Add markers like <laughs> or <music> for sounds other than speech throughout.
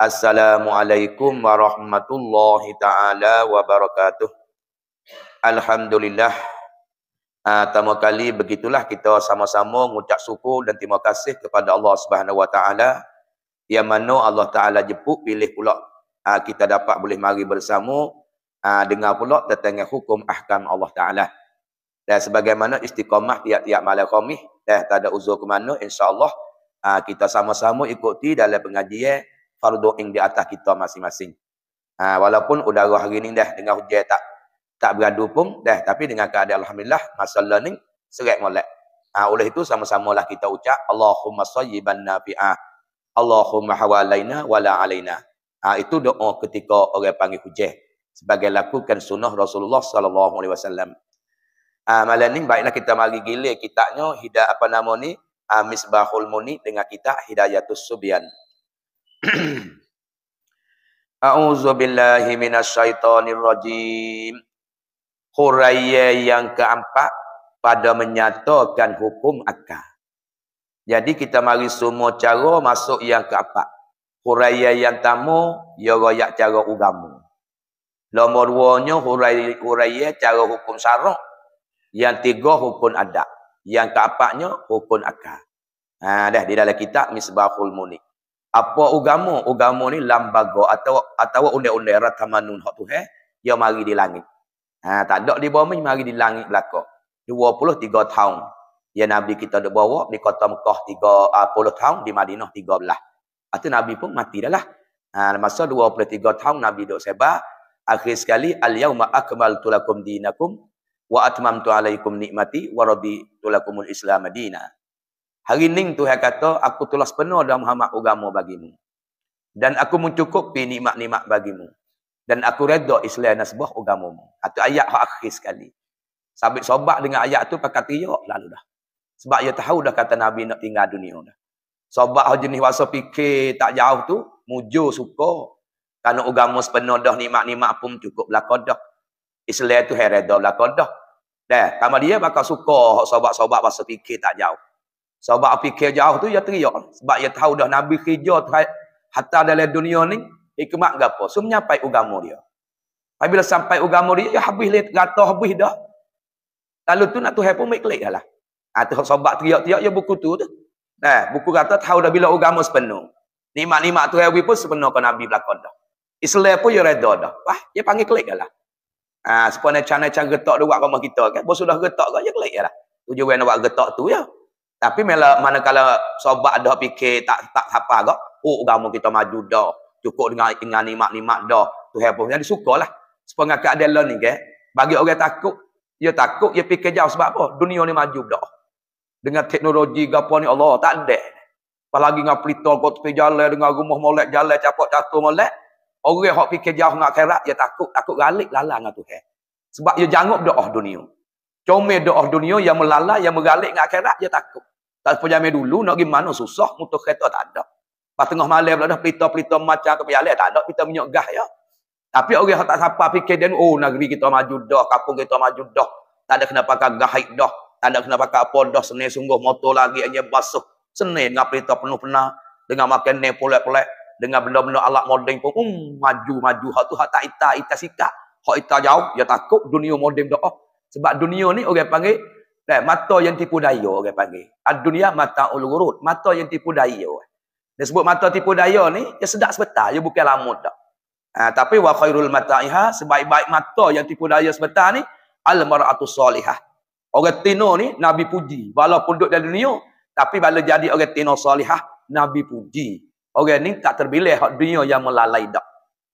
Assalamualaikum warahmatullahi taala wabarakatuh. Alhamdulillah. Ah, pertama kali begitulah kita sama-sama mengucap syukur dan terima kasih kepada Allah Subhanahu wa taala yang mana Allah taala jemput pilih pula ah, kita dapat boleh mari bersama ah, dengar pula tentang hukum ahkam Allah taala. Dan sebagaimana istiqamah tiap-tiap malam khamis, dah tak ada uzur ke mana insya-Allah ah, kita sama-sama ikuti dalam pengajian fardu ing di atas kita masing-masing. Ha, walaupun udara hari ni dah dengan hujan tak tak beradu pun dah tapi dengan keadaan alhamdulillah masalah ni serat molek. Ha, oleh itu sama-samalah kita ucap Allahumma sayyiban nafi'ah. Allahumma hawalaina wala alaina. Ha, itu doa ketika orang panggil hujan sebagai lakukan sunnah Rasulullah sallallahu alaihi wasallam. Ah malam ni baiklah kita mari gilir kitabnya hidayah apa nama ni? Ah Misbahul Muni dengan kitab Hidayatus Subyan. <clears throat> A'udzu billahi minasyaitonir rajim. Huraya yang keempat pada menyatakan hukum akal. Jadi kita mari semua cara masuk yang keempat. Huraya yang tamu ya royak cara agama. Nomor duanya huraya cara hukum syarak. Yang tiga hukum adat. Yang keempatnya hukum akal. Ha, dah di dalam kitab Misbahul Munik apa agama agama ni lambaga atau atau undai-undai rakamanun hak tuhan eh? yang mari di langit ha tak ada di bumi mari di langit belaka 23 tahun yang nabi kita dok bawa di kota Mekah 30 ah, tahun di Madinah 13 atau nabi pun mati dah lah ha masa 23 tahun nabi dok sebab akhir sekali al yauma akmaltu lakum dinakum wa atmamtu alaikum nikmati wa raditu lakumul islam madinah Hari ini Tuhan kata, aku telah sepenuh dalam hamak agama bagimu. Dan aku mencukupi nikmat-nikmat bagimu. Dan aku reda islah nasbah agama mu. Itu ayat yang akhir sekali. Sabit sobat dengan ayat tu pakai tiok lalu dah. Sebab dia tahu dah kata Nabi nak tinggal dunia dah. Sobat yang jenis wasa fikir tak jauh tu, mujur suka. Karena agama sepenuh dah nikmat-nikmat pun cukup belakang dah. Islam tu hereda belakang dah. Dah, dia bakal suka sobat-sobat wasa fikir tak jauh. Sahabat fikir jauh tu, ya teriak. Sebab ya tahu dah Nabi hijau tu, hatta dalam dunia ni, hikmat ke apa. So, menyampai ugama dia. Apabila sampai ugama dia, dia habis dia rata habis dah. Lalu tu nak tuhai pun make klik lah. Ha, tu, sahabat teriak-teriak, dia buku tu tu. Nah, buku kata tahu dah bila ugama sepenuh. Nimak-nimak tu Hewi pun sepenuh ke Nabi belakon dah. Islam pun ya reda dah. Wah, dia panggil klik lah. Ah, sepenuh channel-channel getok dia buat rumah kita kan. Bos sudah getok kan, dia klik lah. Tujuh nak buat getok tu ya. Tapi mela kalau sobat ada fikir tak tak apa agak, oh agama kita maju dah. Cukup dengan dengan nikmat-nikmat dah. Tuhan pun jadi sukalah. Sepengah keadaan ni ke, bagi orang takut, dia takut, dia fikir jauh sebab apa? Dunia ni maju dah. Dengan teknologi gapo ni Allah tak ada. Apalagi dengan pelita kau tepi jalan dengan rumah molek jalan capok catur molek. Orang yang fikir jauh nak kerak, dia takut. Takut galik lalang dengan Tuhan. Sebab dia jangkup doa oh, dunia. Comel doa dunia yang melala, yang menggalik, dengan akhirat, dia takut. Tak sempat jamin dulu, nak pergi mana susah, mutus kereta tak ada. Pas tengah malam pula dah, pelita-pelita macam ke pialik, tak ada, kita minyak gas ya. Tapi orang yang tak sabar fikir dia, oh negeri kita maju dah, kapung kita maju dah. Tak ada kena pakai gahit dah. Tak ada kena pakai apa dah, seni sungguh motor lagi, hanya basuh. Seni dengan pelita penuh-penuh, dengan makan ni pulak-pulak, dengan benda-benda alat modern pun, um, maju-maju. Hak tu hak tak ita itah sikap. Hak itah jauh, dia takut dunia modern dah. Oh. Sebab dunia ni orang panggil dan eh, mata yang tipu daya orang panggil. Ad-dunya ah, mataul ghurur, mata yang tipu daya. Dia sebut mata tipu daya ni ya sedak sebentar, ya bukan lama dah. Ha, tapi wa khairul mataiha sebaik-baik mata yang tipu daya sebentar ni al maratu salihah. Orang tino ni nabi puji walaupun duduk dalam dunia tapi bila jadi orang tino salihah nabi puji. Orang ni tak terbilih hak dunia yang melalai dah.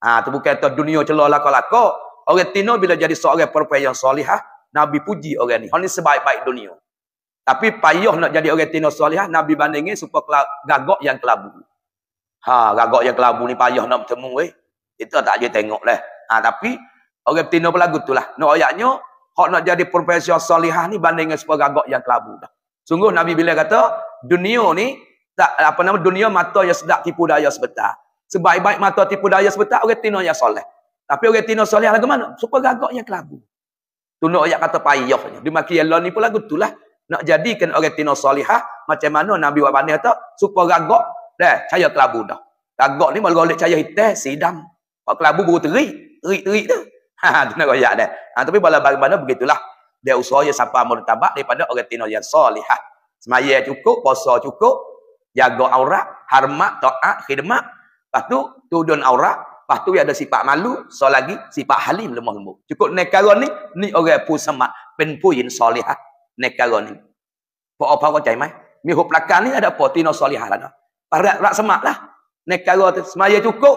Ha, tu bukan kata dunia celah lakak-lakak. Orang tino bila jadi seorang perempuan yang salihah Nabi puji orang ni. Hon ni sebaik-baik dunia. Tapi payah nak jadi orang tino solehah Nabi bandingi supaya gagak yang kelabu. Ha, gagak yang kelabu ni payah nak bertemu weh. Kita tak tengok lah. Ha, tapi orang tino belagu tulah. Nak ayatnya hok nak jadi profesor solehah ni banding supaya supa gagak yang kelabu dah. Sungguh Nabi bila kata dunia ni tak apa nama dunia mata yang sedap tipu daya sebentar. Sebaik-baik mata tipu daya sebentar orang tino yang soleh. Tapi orang tino soleh lagu mana? Supaya gagak yang kelabu. Tunuk ayat kata payahnya. Dia maki Allah ni pula, gitulah tu lah. Nak jadikan orang tina salihah. Macam mana Nabi buat pandai tak? Supaya ragak. Dah, cahaya kelabu dah. Ragak ni malah oleh cahaya hitam, sidam. Pak kelabu baru terik. Terik-terik tu. <laughs> Ha, tu nak ayat dah. Ha, tapi bala bagaimana begitulah. Dia usahanya siapa sampai tabak daripada orang tina yang salihah. Semaya cukup, puasa cukup. Jaga aurat, hormat, ta'at, khidmat. Lepas tu, tudun aurat, Lepas tu ada sifat malu, so lagi sifat halim lemah lembut. Cukup negara ni, ni orang pun semak. Penpuyin solehah negara ni. Pak apa kau cai mai? Mihu pelakar ni ada potino solehah lah. Parak rak semak lah. Negara tu semaya cukup,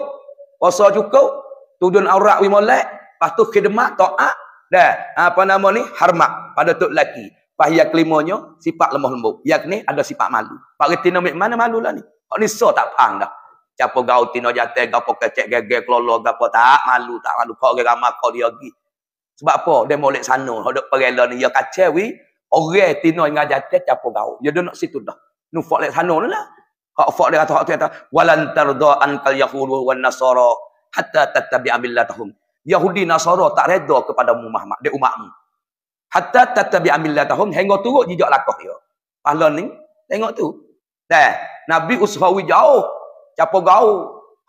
puasa cukup, tudun aurat wi molek, lepas tu khidmat taat dah. Apa nama ni? Harmak pada tu laki. Pas yang kelimanya sifat lemah lembut. Yang ni ada sifat malu. Pak reti mana malu lah ni? Kau ni so tak faham dah. Siapa gau tino jatuh, gapo kecek gege kelolo, gapo tak malu, tak malu kau ge ramah kau dia gi. Sebab apa? Dia molek sano, hodok perela ni ya kacau Orang tino ngaja jatuh siapa gau. Dia ya nak situ dah. Nu fok lek sano lah. Hak fok dia kata hak tu kata walan tardo an kal yahudu wan nasara hatta tattabi'a millatahum. Yahudi Nasara tak redha kepada mu Muhammad, dia umatmu. Hatta tattabi'a millatahum hingga turut jejak lakah dia. Pahlawan ni tengok tu. Dah, Nabi Usfawi jauh Capa gau.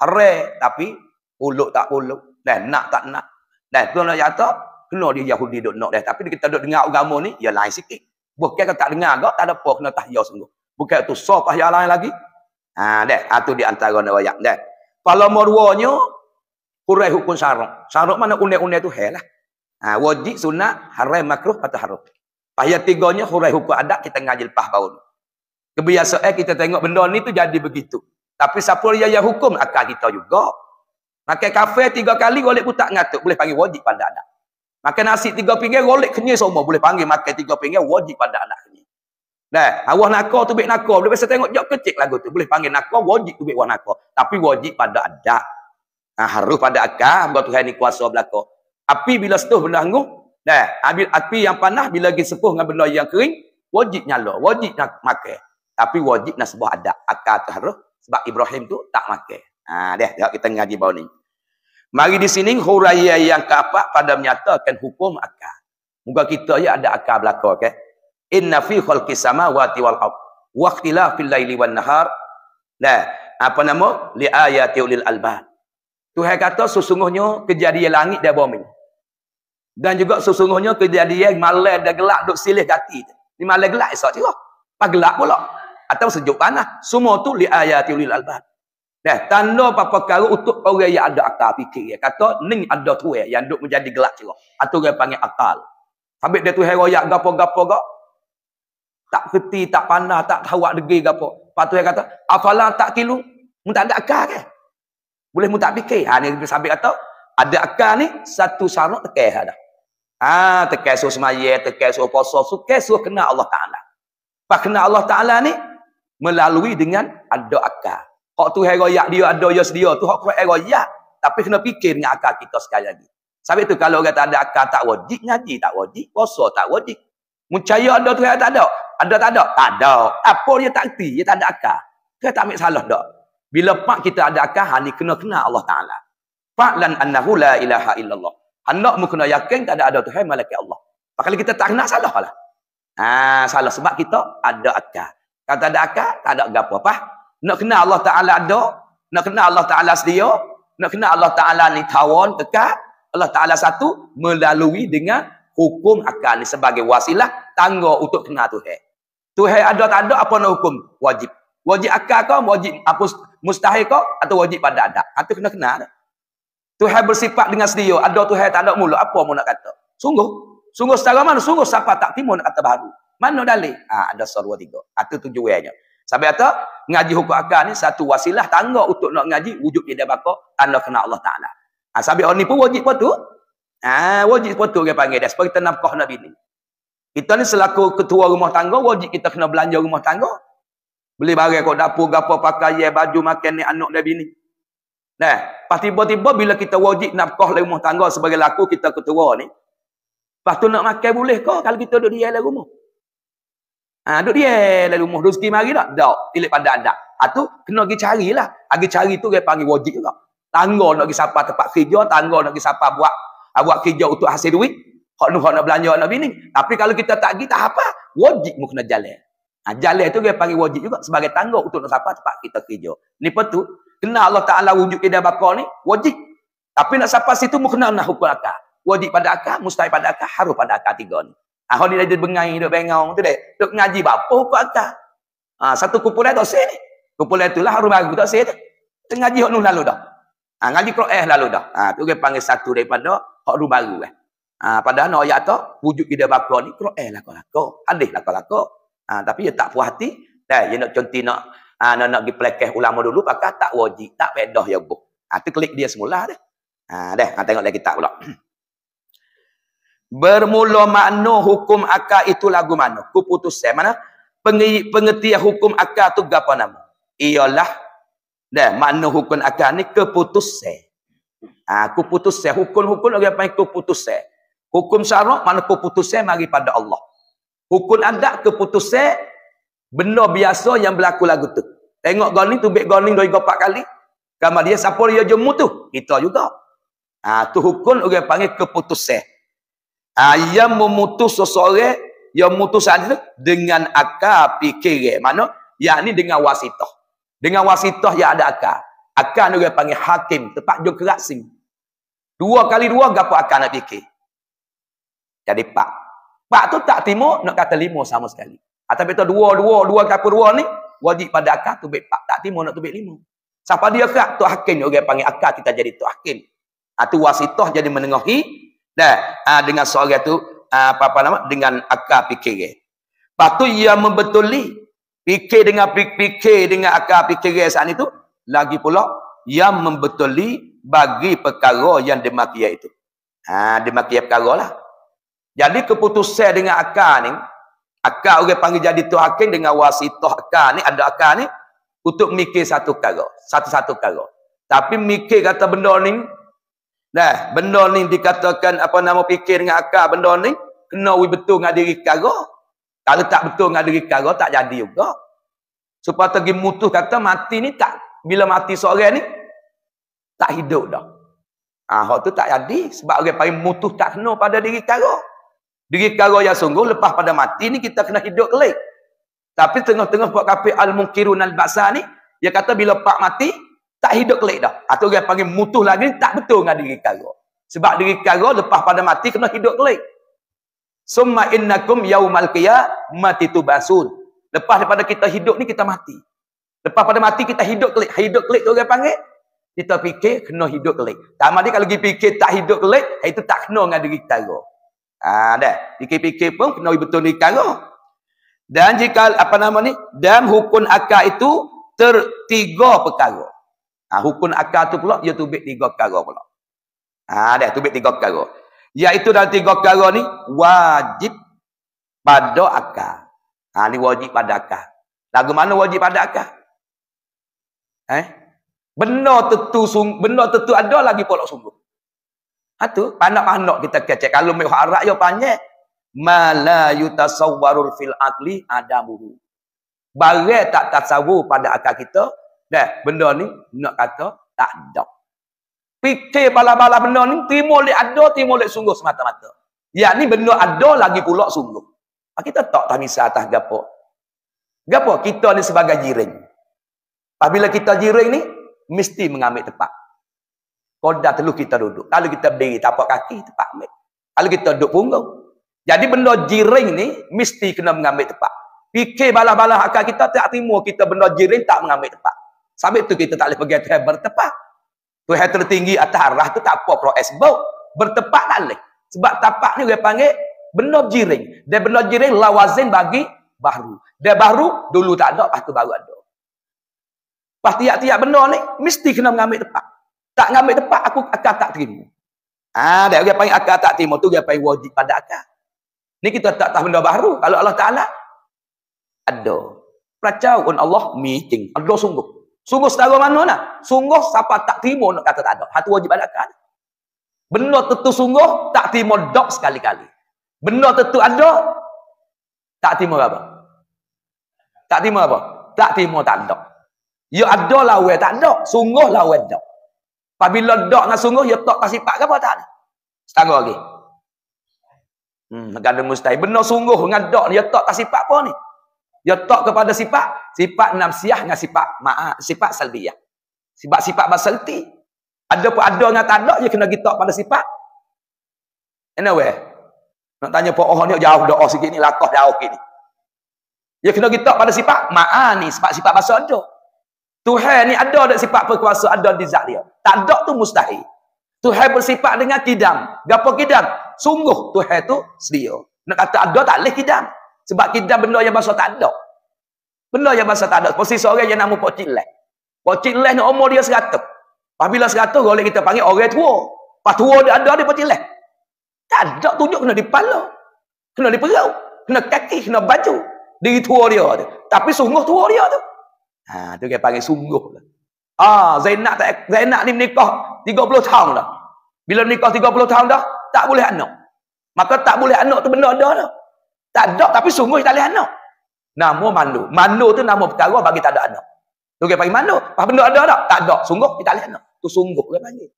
Hare. Tapi, uluk tak uluk. Dan nak tak nak. Dan tu nak kata, kena dia Yahudi duduk nak dah. Tapi kita duduk dengar agama ni, ya lain sikit. Bukan kalau tak dengar agak, tak ada apa kena tahiyah sungguh. Bukan tu sopah yang lain lagi. Ha, dah. Ha, Itu di antara ni wayak. Dah. Kalau meruanya, kurai hukum syarok. Syarok mana unik-unik tu, hei lah. Ha, wajib, sunat, haram, makruh, atau haram. Pahaya tiganya, kurai hukum adat, kita ngajil pah baun. Kebiasaan kita tengok benda ni tu jadi begitu. Tapi siapa dia yang hukum akal kita juga. Makan kafe tiga kali golek pun tak ngatuk boleh panggil wajib pada anak. Makan nasi tiga pinggir golek kenyang semua boleh panggil makan tiga pinggir wajib pada anak ni. Nah, awak nak tu bik nak boleh biasa tengok jok kecil lagu tu boleh panggil nak wajib tu bik wan Tapi wajib pada adat. Nah, harus pada akal ambo Tuhan ni kuasa belaka. Api bila setuh benda hangu, nah, ambil api yang panah bila lagi sepuh dengan benda yang kering, wajib nyala, wajib nak makan. Tapi wajib nak sebuah adat akal tu harus sebab Ibrahim tu tak makan. Ha, dah, tengok kita ngaji bau ni. Mari di sini, huraya yang keempat pada menyatakan hukum akal. Muka kita ya ada akal belakang. Okay? Inna fi khulki sama wa tiwal awd. Waktilah fil layli wal nahar. Nah, apa nama? Li ayati ulil albah. Tuhan kata sesungguhnya kejadian langit dan bumi. Dan juga sesungguhnya kejadian malam dan gelap duk silih kaki. Ni malam gelap esok juga. Lah. Pak gelap pula atau sejuk panah, Semua tu li ayati ulil albab. Nah, tanda apa-apa perkara untuk orang yang ada akal fikir. Ya. Kata, ni ada tu yang duk menjadi gelak cerah. Atau orang panggil akal. Habis dia tu heroyak gapo-gapo gak. Tak keti, tak panah, tak tahu ak degi gapo. Lepas tu dia kata, afala tak kilu, mu tak ada akal ke? Boleh mu tak fikir. Ha ni dia sambil kata, ada akal ni satu syarat tekai ada. Ha, ha tekai suruh semaya, tekai suruh puasa, suruh kena Allah Taala. Pak kena Allah Taala ni, melalui dengan ada akal. Hak tu heroyak dia ada ya sedia tu hak kuat heroyak tapi kena fikir dengan akal kita sekali lagi. Sebab tu kalau orang ada akal tak wajib ngaji, tak wajib puasa, tak wajib. Mencaya ada tu tak ada? Ada tak ada? Tak ada. Apa dia tak reti? Dia tak ada akal. Kita tak ambil salah dak. Bila pak kita ada akal, hal ni kena kenal Allah Taala. Pak lan annahu la ilaha illallah. Hendak mu kena yakin tak ada ada Tuhan malaikat Allah. Pak kalau kita tak nak salah lah. Ha, salah sebab kita ada akal. Kalau tak ada akal, tak ada gapo apa. Nak kenal Allah Ta'ala ada. Nak kenal Allah Ta'ala sedia. Nak kenal Allah Ta'ala ni tawon kekal. Allah Ta'ala satu, melalui dengan hukum akal ni sebagai wasilah tangga untuk kenal Tuhan. Tuhan ada tak ada apa nak hukum? Wajib. Wajib akal kau, wajib apa mustahil kau atau wajib pada adat. Atau ha, kena kenal. Tuhan bersifat dengan sedia. Ada Tuhan tak ada mulut. Apa mau nak kata? Sungguh. Sungguh secara mana? Sungguh siapa tak timur nak kata baru. Mana dalil? Ha, ada satu dua tiga. Itu ha, tujuh tujuannya. Sampai kata, ngaji hukum akal ni satu wasilah tangga untuk nak ngaji wujud dia baka tanda kena Allah Ta'ala. Ha, sampai orang ni pun wajib buat tu. Ha, wajib buat tu dia panggil dia. Sebab kita nafkah Nabi ni. Kita ni selaku ketua rumah tangga, wajib kita kena belanja rumah tangga. Beli barang kau dapur, gapa, pakai, ya, baju, makan ni anak dia bini. Nah, pas tiba-tiba bila kita wajib nafkah rumah tangga sebagai laku kita ketua ni. Lepas tu nak makan boleh kau kalau kita duduk di rumah. Ha, duduk dia lalu muh rezeki mari tak? Tak. Tilik pada anda. Ha ah, tu kena pergi carilah. Ah, pergi cari tu dia panggil wajib juga. Tangga nak pergi sapa tempat kerja, tangga nak pergi sapa buat buat kerja untuk hasil duit. Hak nu nak belanja anak bini. Tapi kalau kita tak pergi tak apa, wajib mu kena jalan. Ha, jalan tu dia panggil wajib juga sebagai tangga untuk nak siapa tempat kita kerja. Ni patu kena Allah Taala wujud kita bakal ni wajib. Tapi nak sapa situ mu kena nak hukum akal. Wajib pada akal, mustahil pada akal, harus pada akal tiga ni. Ha, ah, kalau dia dah jadi bengang, duduk tu dek. Duduk ngaji bapa, hukum akal. Ha, satu kumpulan tak sih Kumpulan itulah lah, harum aku tak sih tu. Kita ngaji hukum lalu dah. Ha, ngaji kru'eh lalu dah. Ha, tu dia panggil satu daripada hukum baru eh. Ha, padahal nak ayat tu, wujud kita bakal ni, kru'eh lah kau lakuk. Hadis lah kau lakuk. Ha, tapi dia tak puas hati. Dah, dia nak conti nak, ha, nak, nak pergi pelekeh ulama dulu, pakai tak wajib, tak pedah ya bu. Ha, tu klik dia semula dah. Ha, dah, ha, tengok lagi tak pula. <clears throat> Bermula makna hukum akal itu lagu mana? Keputusan mana? Pengertian hukum akal tu apa nama? iyalah dan makna hukum akal ni keputusan. Ha, keputusan hukum-hukum lagi apa keputusan? Hukum syarak mana keputusan mari pada Allah. Hukum adat keputusan benda biasa yang berlaku lagu tu. Tengok gani tu bek gani dua empat kali. Kamu dia siapa dia jemu tu? Kita juga. Ah ha, tu hukum orang panggil keputusan yang memutus seseorang yang memutus itu dengan akal fikir mana yakni dengan wasitah dengan wasitah yang ada akal akal ni orang panggil hakim tepat jo keraksi dua kali dua gapo akal nak fikir jadi pak pak tu tak timo nak kata lima sama sekali atau ah, betul dua dua dua kata dua ni wajib pada akal tu pak tak timo nak tu tubik lima siapa dia kak tu hakim orang panggil akal kita jadi tu hakim atau ah, wasitah jadi menengahi Dah, ha, dengan seorang tu ha, ah, apa apa nama dengan akal fikir. Patu ia membetuli fikir dengan fikir dengan akal fikir saat itu lagi pula ia membetuli bagi perkara yang demakia itu. Ha, ah, demakia perkara lah. Jadi keputusan dengan akal ni, akal orang panggil jadi tu hakim dengan wasitah akal ni, ada akal ni, untuk mikir satu perkara, satu-satu perkara. Tapi mikir kata benda ni, Nah, benda ni dikatakan apa nama fikir dengan akal benda ni kena we betul dengan diri kara. Kalau tak betul dengan diri kara tak jadi juga. Supaya tergi mutuh kata mati ni tak bila mati seorang ni tak hidup dah. Ah, ha, tu tak jadi sebab orang paling mutuh tak kena pada diri kara. Diri kara yang sungguh lepas pada mati ni kita kena hidup kelik. Tapi tengah-tengah buat kafir al-munkirun al-basa ni dia kata bila pak mati tak hidup kelik dah. Atau orang panggil mutuh lagi, tak betul dengan diri kara. Sebab diri kara lepas pada mati, kena hidup kelik. Summa innakum yaumal kiyah mati tu basun. Lepas daripada kita hidup ni, kita mati. Lepas pada mati, kita hidup kelik. Hidup kelik tu orang panggil. Kita fikir, kena hidup kelik. Tak mati kalau kita fikir tak hidup kelik, itu tak kena dengan diri kara. Ah, ha, dah. Fikir-fikir pun kena betul diri kara. Dan jika apa nama ni? Dan hukun akal itu tertiga perkara. Ha, hukun akal tu pula, dia tubik tiga kara pula. Ha, dia tubik tiga kara. Iaitu dalam tiga kara ni, wajib pada akal. Ha, ni wajib pada akal. Lagu mana wajib pada akal? Eh? Benda tentu sung, benda tentu ada lagi pula sungguh. Ha tu, panak-panak kita kecek. Kalau mi harap ya panjang. Mala yutasawwarul fil akli adamuhu. Barat tak tasawur pada akal kita, Dah, benda ni nak kata tak ada. Pikir bala-bala benda ni timbul dia ada, timbul dia sungguh semata-mata. Ya ni benda ada lagi pula sungguh. Ha, kita tak tahu misal atas gapo. Gapo kita ni sebagai jiring. Apabila kita jiring ni mesti mengambil tempat. Koda telu kita duduk. Kalau kita berdiri tapak kaki tempat ambil. Kalau kita duduk punggung. Jadi benda jiring ni mesti kena mengambil tempat. Pikir balah-balah akal kita tak timur kita benda jiring tak mengambil tempat. Sebab tu kita tak boleh pergi Tuhan tu Tuhan tertinggi atas arah tu tak apa pro esbau. Bertepat tak boleh. Sebab tapak ni dia panggil benar jiring. Dia benar jiring lawazin bagi baru. Dia baru dulu tak ada, lepas tu baru ada. Lepas tiap-tiap benar ni, mesti kena mengambil tepat. Tak mengambil tepat, aku akan tak terima. Ah, ha, dia dia panggil akal tak terima tu dia panggil wajib pada akal. Ni kita tak tahu benda baru kalau Allah Taala ada. on Allah meeting. Allah sungguh. Sungguh setara mana lah. Sungguh siapa tak terima nak kata tak ada. Hatu wajib ada kan. Benda tentu sungguh tak terima dok sekali-kali. Benda tentu ada tak terima apa? Tak terima apa? Tak terima tak ada. Ya ada lawe tak ada. Sungguh lawe dok. Apabila dok dengan sungguh ya tak kasih pak apa tak ada. Setara lagi. Hmm, negara mustahil. Benda sungguh dengan dok ya tak kasih pak apa ni? Ya tak kepada sifat, sifat nafsiah dengan sifat ma'ah, sifat salbiah. Sifat sifat basalti. Ada pun ada dengan tak ada je kena kita pada sifat. Anyway. Nak tanya Pak Oh ni jauh doa sikit ni, lakah jauh sikit ni. Ya kena kita pada sifat ma'ah ni, sifat sifat bahasa ada. Tuhan ni ada ada sifat perkuasa ada di zat dia. Tak ada tu mustahil. Tuhan bersifat dengan kidam. Gapo kidam? Sungguh Tuhan tu sedia. Nak kata ada tak leh kidam. Sebab kita benda yang bahasa tak ada. Benda yang bahasa tak ada. Mesti seorang yang nama Pak Cik Leh. Pak Leh ni umur dia seratus. Apabila bila seratus, boleh kita panggil orang tua. Lepas tua dia ada, ada Pak Cik Leh. Tak ada tunjuk kena dipala. Kena diperau. Kena kaki, kena baju. Diri tua dia tu. Tapi sungguh tua dia tu. Ha, tu dia panggil sungguh lah. Ah, Zainab, tak, Zainab ni menikah 30 tahun dah. Bila menikah 30 tahun dah, tak boleh anak. Maka tak boleh anak tu benda ada dah. Tak ada tapi sungguh tak boleh anak. Nama mandu mandu tu nama perkara bagi tak ada anak. Tu kan panggil mandu Apa benda ada tak? Tak ada. Sungguh kita tak boleh anak. Tu sungguh kan panggil.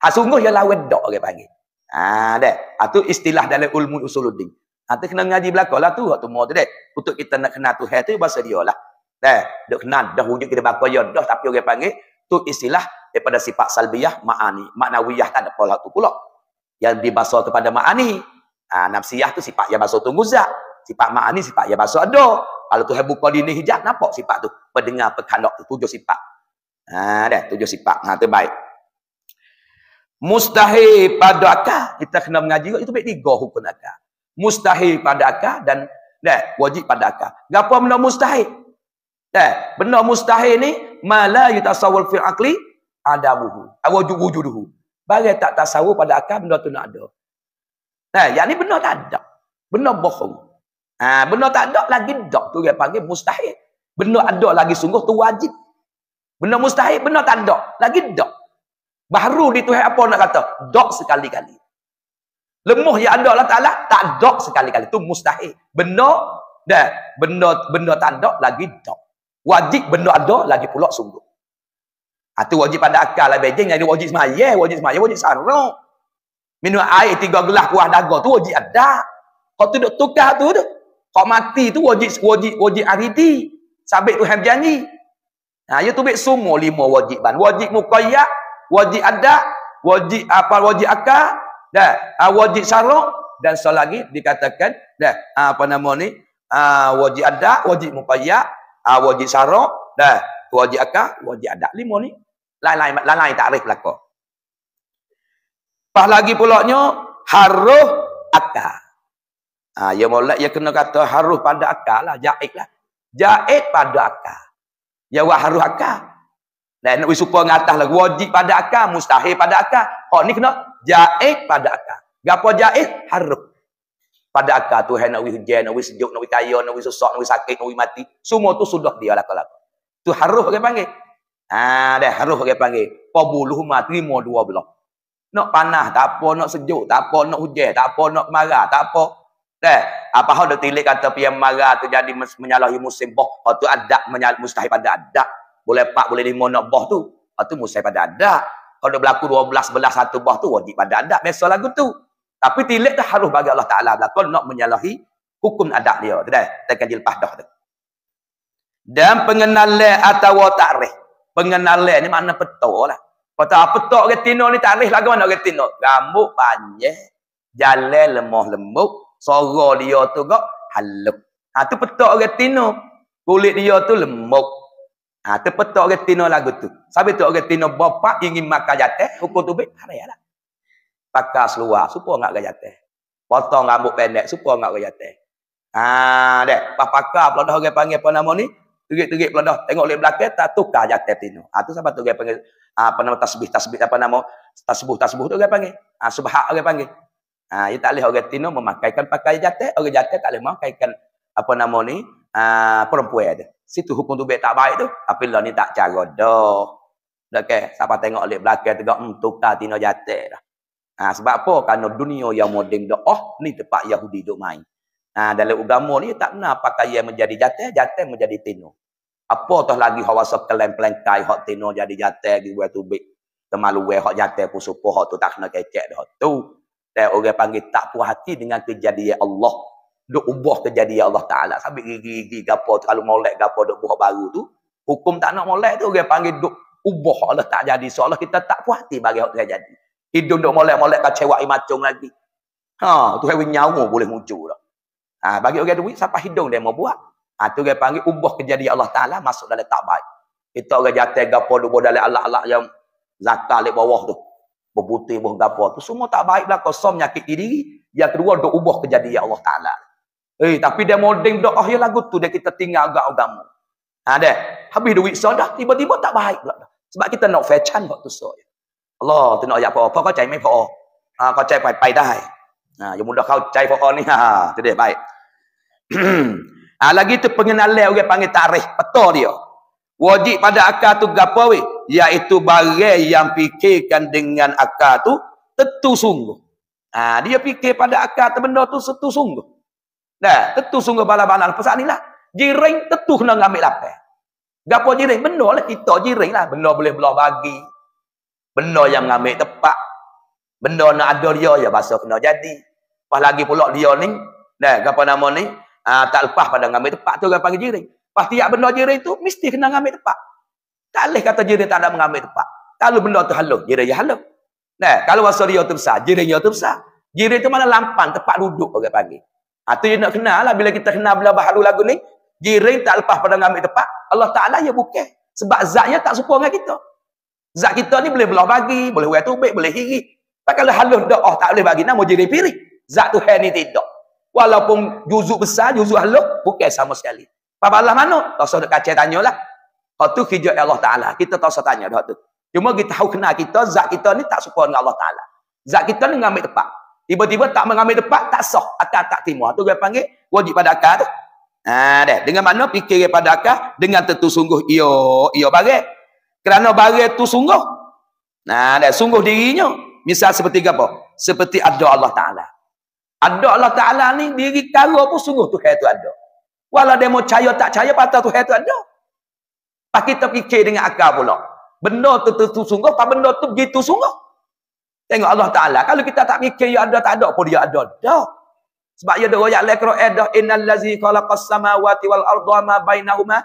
Ha sungguh ialah dok kan panggil. Ha dek. Ha tu istilah dalam ilmu usuluddin. Ha tu kena ngaji belakalah tu hak tu mau tu dek. Untuk kita nak kenal Tuhan tu bahasa dia lah. Dek, dok kenal dah wujud kita bakal ya dah tapi orang panggil tu istilah daripada sifat salbiyah ma'ani, maknawiyah tak ada pola tu pula. Yang dibasuh kepada ma'ani, Ah nafsiyah tu sifat yang masuk tunggu zat. Sifat ma'an ni sifat yang masuk ada. Kalau tu buka di ni hijab, nampak sifat tu? Pendengar perkalak tu, tujuh sifat. Ha, dah, tujuh sifat. Ha, tu baik. Mustahil pada akal. Kita kena mengaji kot, itu baik tiga hukum akal. Mustahil pada akal dan dah, wajib pada akal. Gapa benda mustahil? Dah, benda mustahil ni, mala yutasawul fi'akli adamuhu. Awajud wujuduhu. Barang tak tasawul pada akal, benda tu nak ada. Ha, yang ni benar tak ada. Benar bohong. Ha, benar tak ada lagi dok tu dia panggil mustahil. Benar ada lagi sungguh tu wajib. Benar mustahil, benar tak ada. Lagi dok. Baru di Tuhan apa nak kata? Dok sekali-kali. Lemuh yang ada Allah Ta'ala, tak dak sekali-kali. Itu mustahil. Benar, dah. Benar, benar tak ada, lagi dak. Wajib benar ada, lagi pula sungguh. Itu ha, wajib pada akal lah Beijing. Jadi wajib semaya, wajib semaya, wajib sarung. Minum air tiga gelas kuah daga tu wajib ada. Kau tu duk tukar tu tu. Kau mati tu wajib wajib wajib aridi. Sabit tu hang janji. Ha ya tu bet semua lima wajiban. Wajib muqayyad, wajib ada, wajib apa wajib akal Dah, ha, wajib syarat dan selagi dikatakan dah ha, apa nama ni? Ha, wajib ada, wajib muqayyad, ha, wajib syarat dah wajib akal, wajib ada. Lima ni lain-lain lain-lain takrif belaka. Pas lagi pulaknya, haruh akal. Ha, ya mulak, ya kena kata haruh pada akal lah, jahit lah. Jahit pada akal. Ya buat haruh akal. Dan nak bersupa dengan atas lah, wajib pada akal, mustahil pada akal. Oh ni kena jahit pada akal. Gapa jahit? Haruh. Pada akal tu, nak wujud, nak wujud sejuk, nak wujud kaya, nak wujud sesak, nak wujud sakit, nak wujud mati. Semua tu sudah dia lah kalau. Tu haruh dia panggil. Ha, dah haruh dia panggil. Pabuluh matrimo dua belah nak panah tak apa nak sejuk tak apa nak hujan tak apa nak marah tak apa eh apa hal tilik kata pian marah tu jadi menyalahi musim boh hal tu adab mustahil pada adak. boleh pak boleh lima nak boh tu hal tu mustahil pada adak. kalau dah berlaku dua belas belas satu boh tu wajib pada adak. biasa lagu tu tapi tilik tu harus bagi Allah taala berlaku nak menyalahi hukum adak dia tu dah tekan jilpah dah tu dan pengenalan atau takrif pengenalan ni makna petolah Kata apa tok retina ni tak leh lagu mana retina. Rambut panjang, jalan lemah lembut, suara dia tu gak halus. Ha tu petok retina. Kulit dia tu lembut. Ha tu petok retina lagu tu. Sabe tu retina bapak ingin makan jatah, hukum tu baik hari ya lah. Pakai seluar, supaya enggak gaya teh. Potong rambut pendek, supaya enggak gaya teh. Ha dek, pak pakar pula dah orang panggil apa nama ni? terik-terik peladah tengok lek belakang tak tukar jatah tino ah tu siapa tu dia panggil ah, apa nama tasbih tasbih apa nama tasbuh tasbuh tu dia panggil ah subhan orang panggil ah dia tak leh orang tino memakaikan pakai jatah orang jatah tak leh memakaikan apa nama ni ah perempuan dia situ hukum tu baik tak baik tu apabila ni tak cara dah dak okay. siapa tengok lek belakang tegak hmm, tukar tino jatah dah Ha, sebab apa? Karena dunia yang modern dah, oh, ni tempat Yahudi duk main. Ha, dalam agama ni, tak pernah yang menjadi jatah, jatah menjadi tenuh apa tu lagi hawa sok kelam pelengkai hok tino jadi jatah di buat tubik kemalu we hok jatah pun supo hok tu tak kena kecek dah tu dan orang panggil tak puas hati dengan kejadian Allah duk ubah kejadian Allah taala sampai gigi-gigi gapo kalau molek gapo duk buah baru tu hukum tak nak molek tu orang panggil duk ubah Allah tak jadi soalnya kita tak puas hati bagi hok jadi hidung duk molek-molek kecewa macam lagi ha tu hewan nyawa boleh muncul dah ha bagi orang duit siapa hidung dia mau buat Ha, tu dia panggil ubah kejadian Allah Ta'ala masuk dalam tak baik. Kita orang jatuh gapa dua dalam alak-alak yang zakat di bawah tu. Berputih, bergapa tu. Semua tak baik lah. Kau som nyakit diri. Yang kedua, duk ubah kejadian Allah Ta'ala. Eh, tapi dia moding duk. Oh, ya lagu tu dia kita tinggal agak agama. Ha, deh. Habis duit so dah. Tiba-tiba tak baik pula. Sebab kita nak fashion waktu so. Allah, tu nak ayat apa-apa. Kau cari main apa Ha, kau cari pai-pai dah. Ha, yang mudah kau cari apa-apa ni. Ha, tu dia, baik. <clears throat> Ha, lagi tu pengenalan orang panggil tarikh. Betul dia. Wajib pada akal tu gapa weh? Iaitu barang yang fikirkan dengan akal tu tentu sungguh. Ha, dia fikir pada akal tu benda tu tentu sungguh. Nah, tentu sungguh bala bala pasal inilah. Jiring tentu kena ngambil apa? Gapo jiring? Benda lah kita jiring lah. Benda boleh belah bagi. Benda yang ngambil tepat. Benda nak ada dia ya bahasa kena jadi. Apalagi pula dia ni. Nah, gapo nama ni? Ah tak lepas pada ngambil tepat tu orang panggil jiring. pasti tiap benda jiring tu mesti kena ngambil tepat. Tak leh kata jiring tak ada mengambil tepat. Kalau benda tu halus, jiring dia halus. Nah, kalau wasa dia tu besar, jiring dia tu besar. Jiring tu mana lampan tepat duduk orang panggil. Ah tu nak kenal lah bila kita kenal bila baharu lagu ni, jiring tak lepas pada ngambil tepat. Allah Taala ya bukan. Sebab zatnya tak serupa dengan kita. Zat kita ni boleh belah bagi, boleh wetubik, boleh hiri. Tak kalau halus doa oh, tak boleh bagi nama jiring piring. Zat Tuhan ni tidak. Walaupun juzuk besar, juzuk halus, bukan sama sekali. Pak Allah mana? Tak usah nak kacau tanya lah. Kalau tu hijab Allah Ta'ala. Kita tak usah tanya dah tu. Cuma kita tahu kenal kita, zat kita ni tak suka dengan Allah Ta'ala. Zat kita ni mengambil tepat. Tiba-tiba tak mengambil tepat, tak sah. Akal tak timur. Itu dia panggil wajib pada akal tu. Ha, deh. Dengan mana fikir pada akal? Dengan tentu sungguh iyo, iyo barik. Kerana barik tu sungguh. Nah, deh. Sungguh dirinya. Misal seperti apa? Seperti ada Allah Ta'ala. Adalah Ta'ala ni diri kara pun sungguh Tuhan tu ada. Walau dia mau caya tak caya patah Tuhan tu ada. Pak kita fikir dengan akal pula. Benda tu, tu, tu sungguh, pak benda tu begitu sungguh. Tengok Allah Ta'ala. Kalau kita tak fikir dia ya ada tak ada pun dia ya ada. Dah. Sebab dia ya ada royak lekro edah eh innal lazi khalaqas samawati wal arda ma bainahuma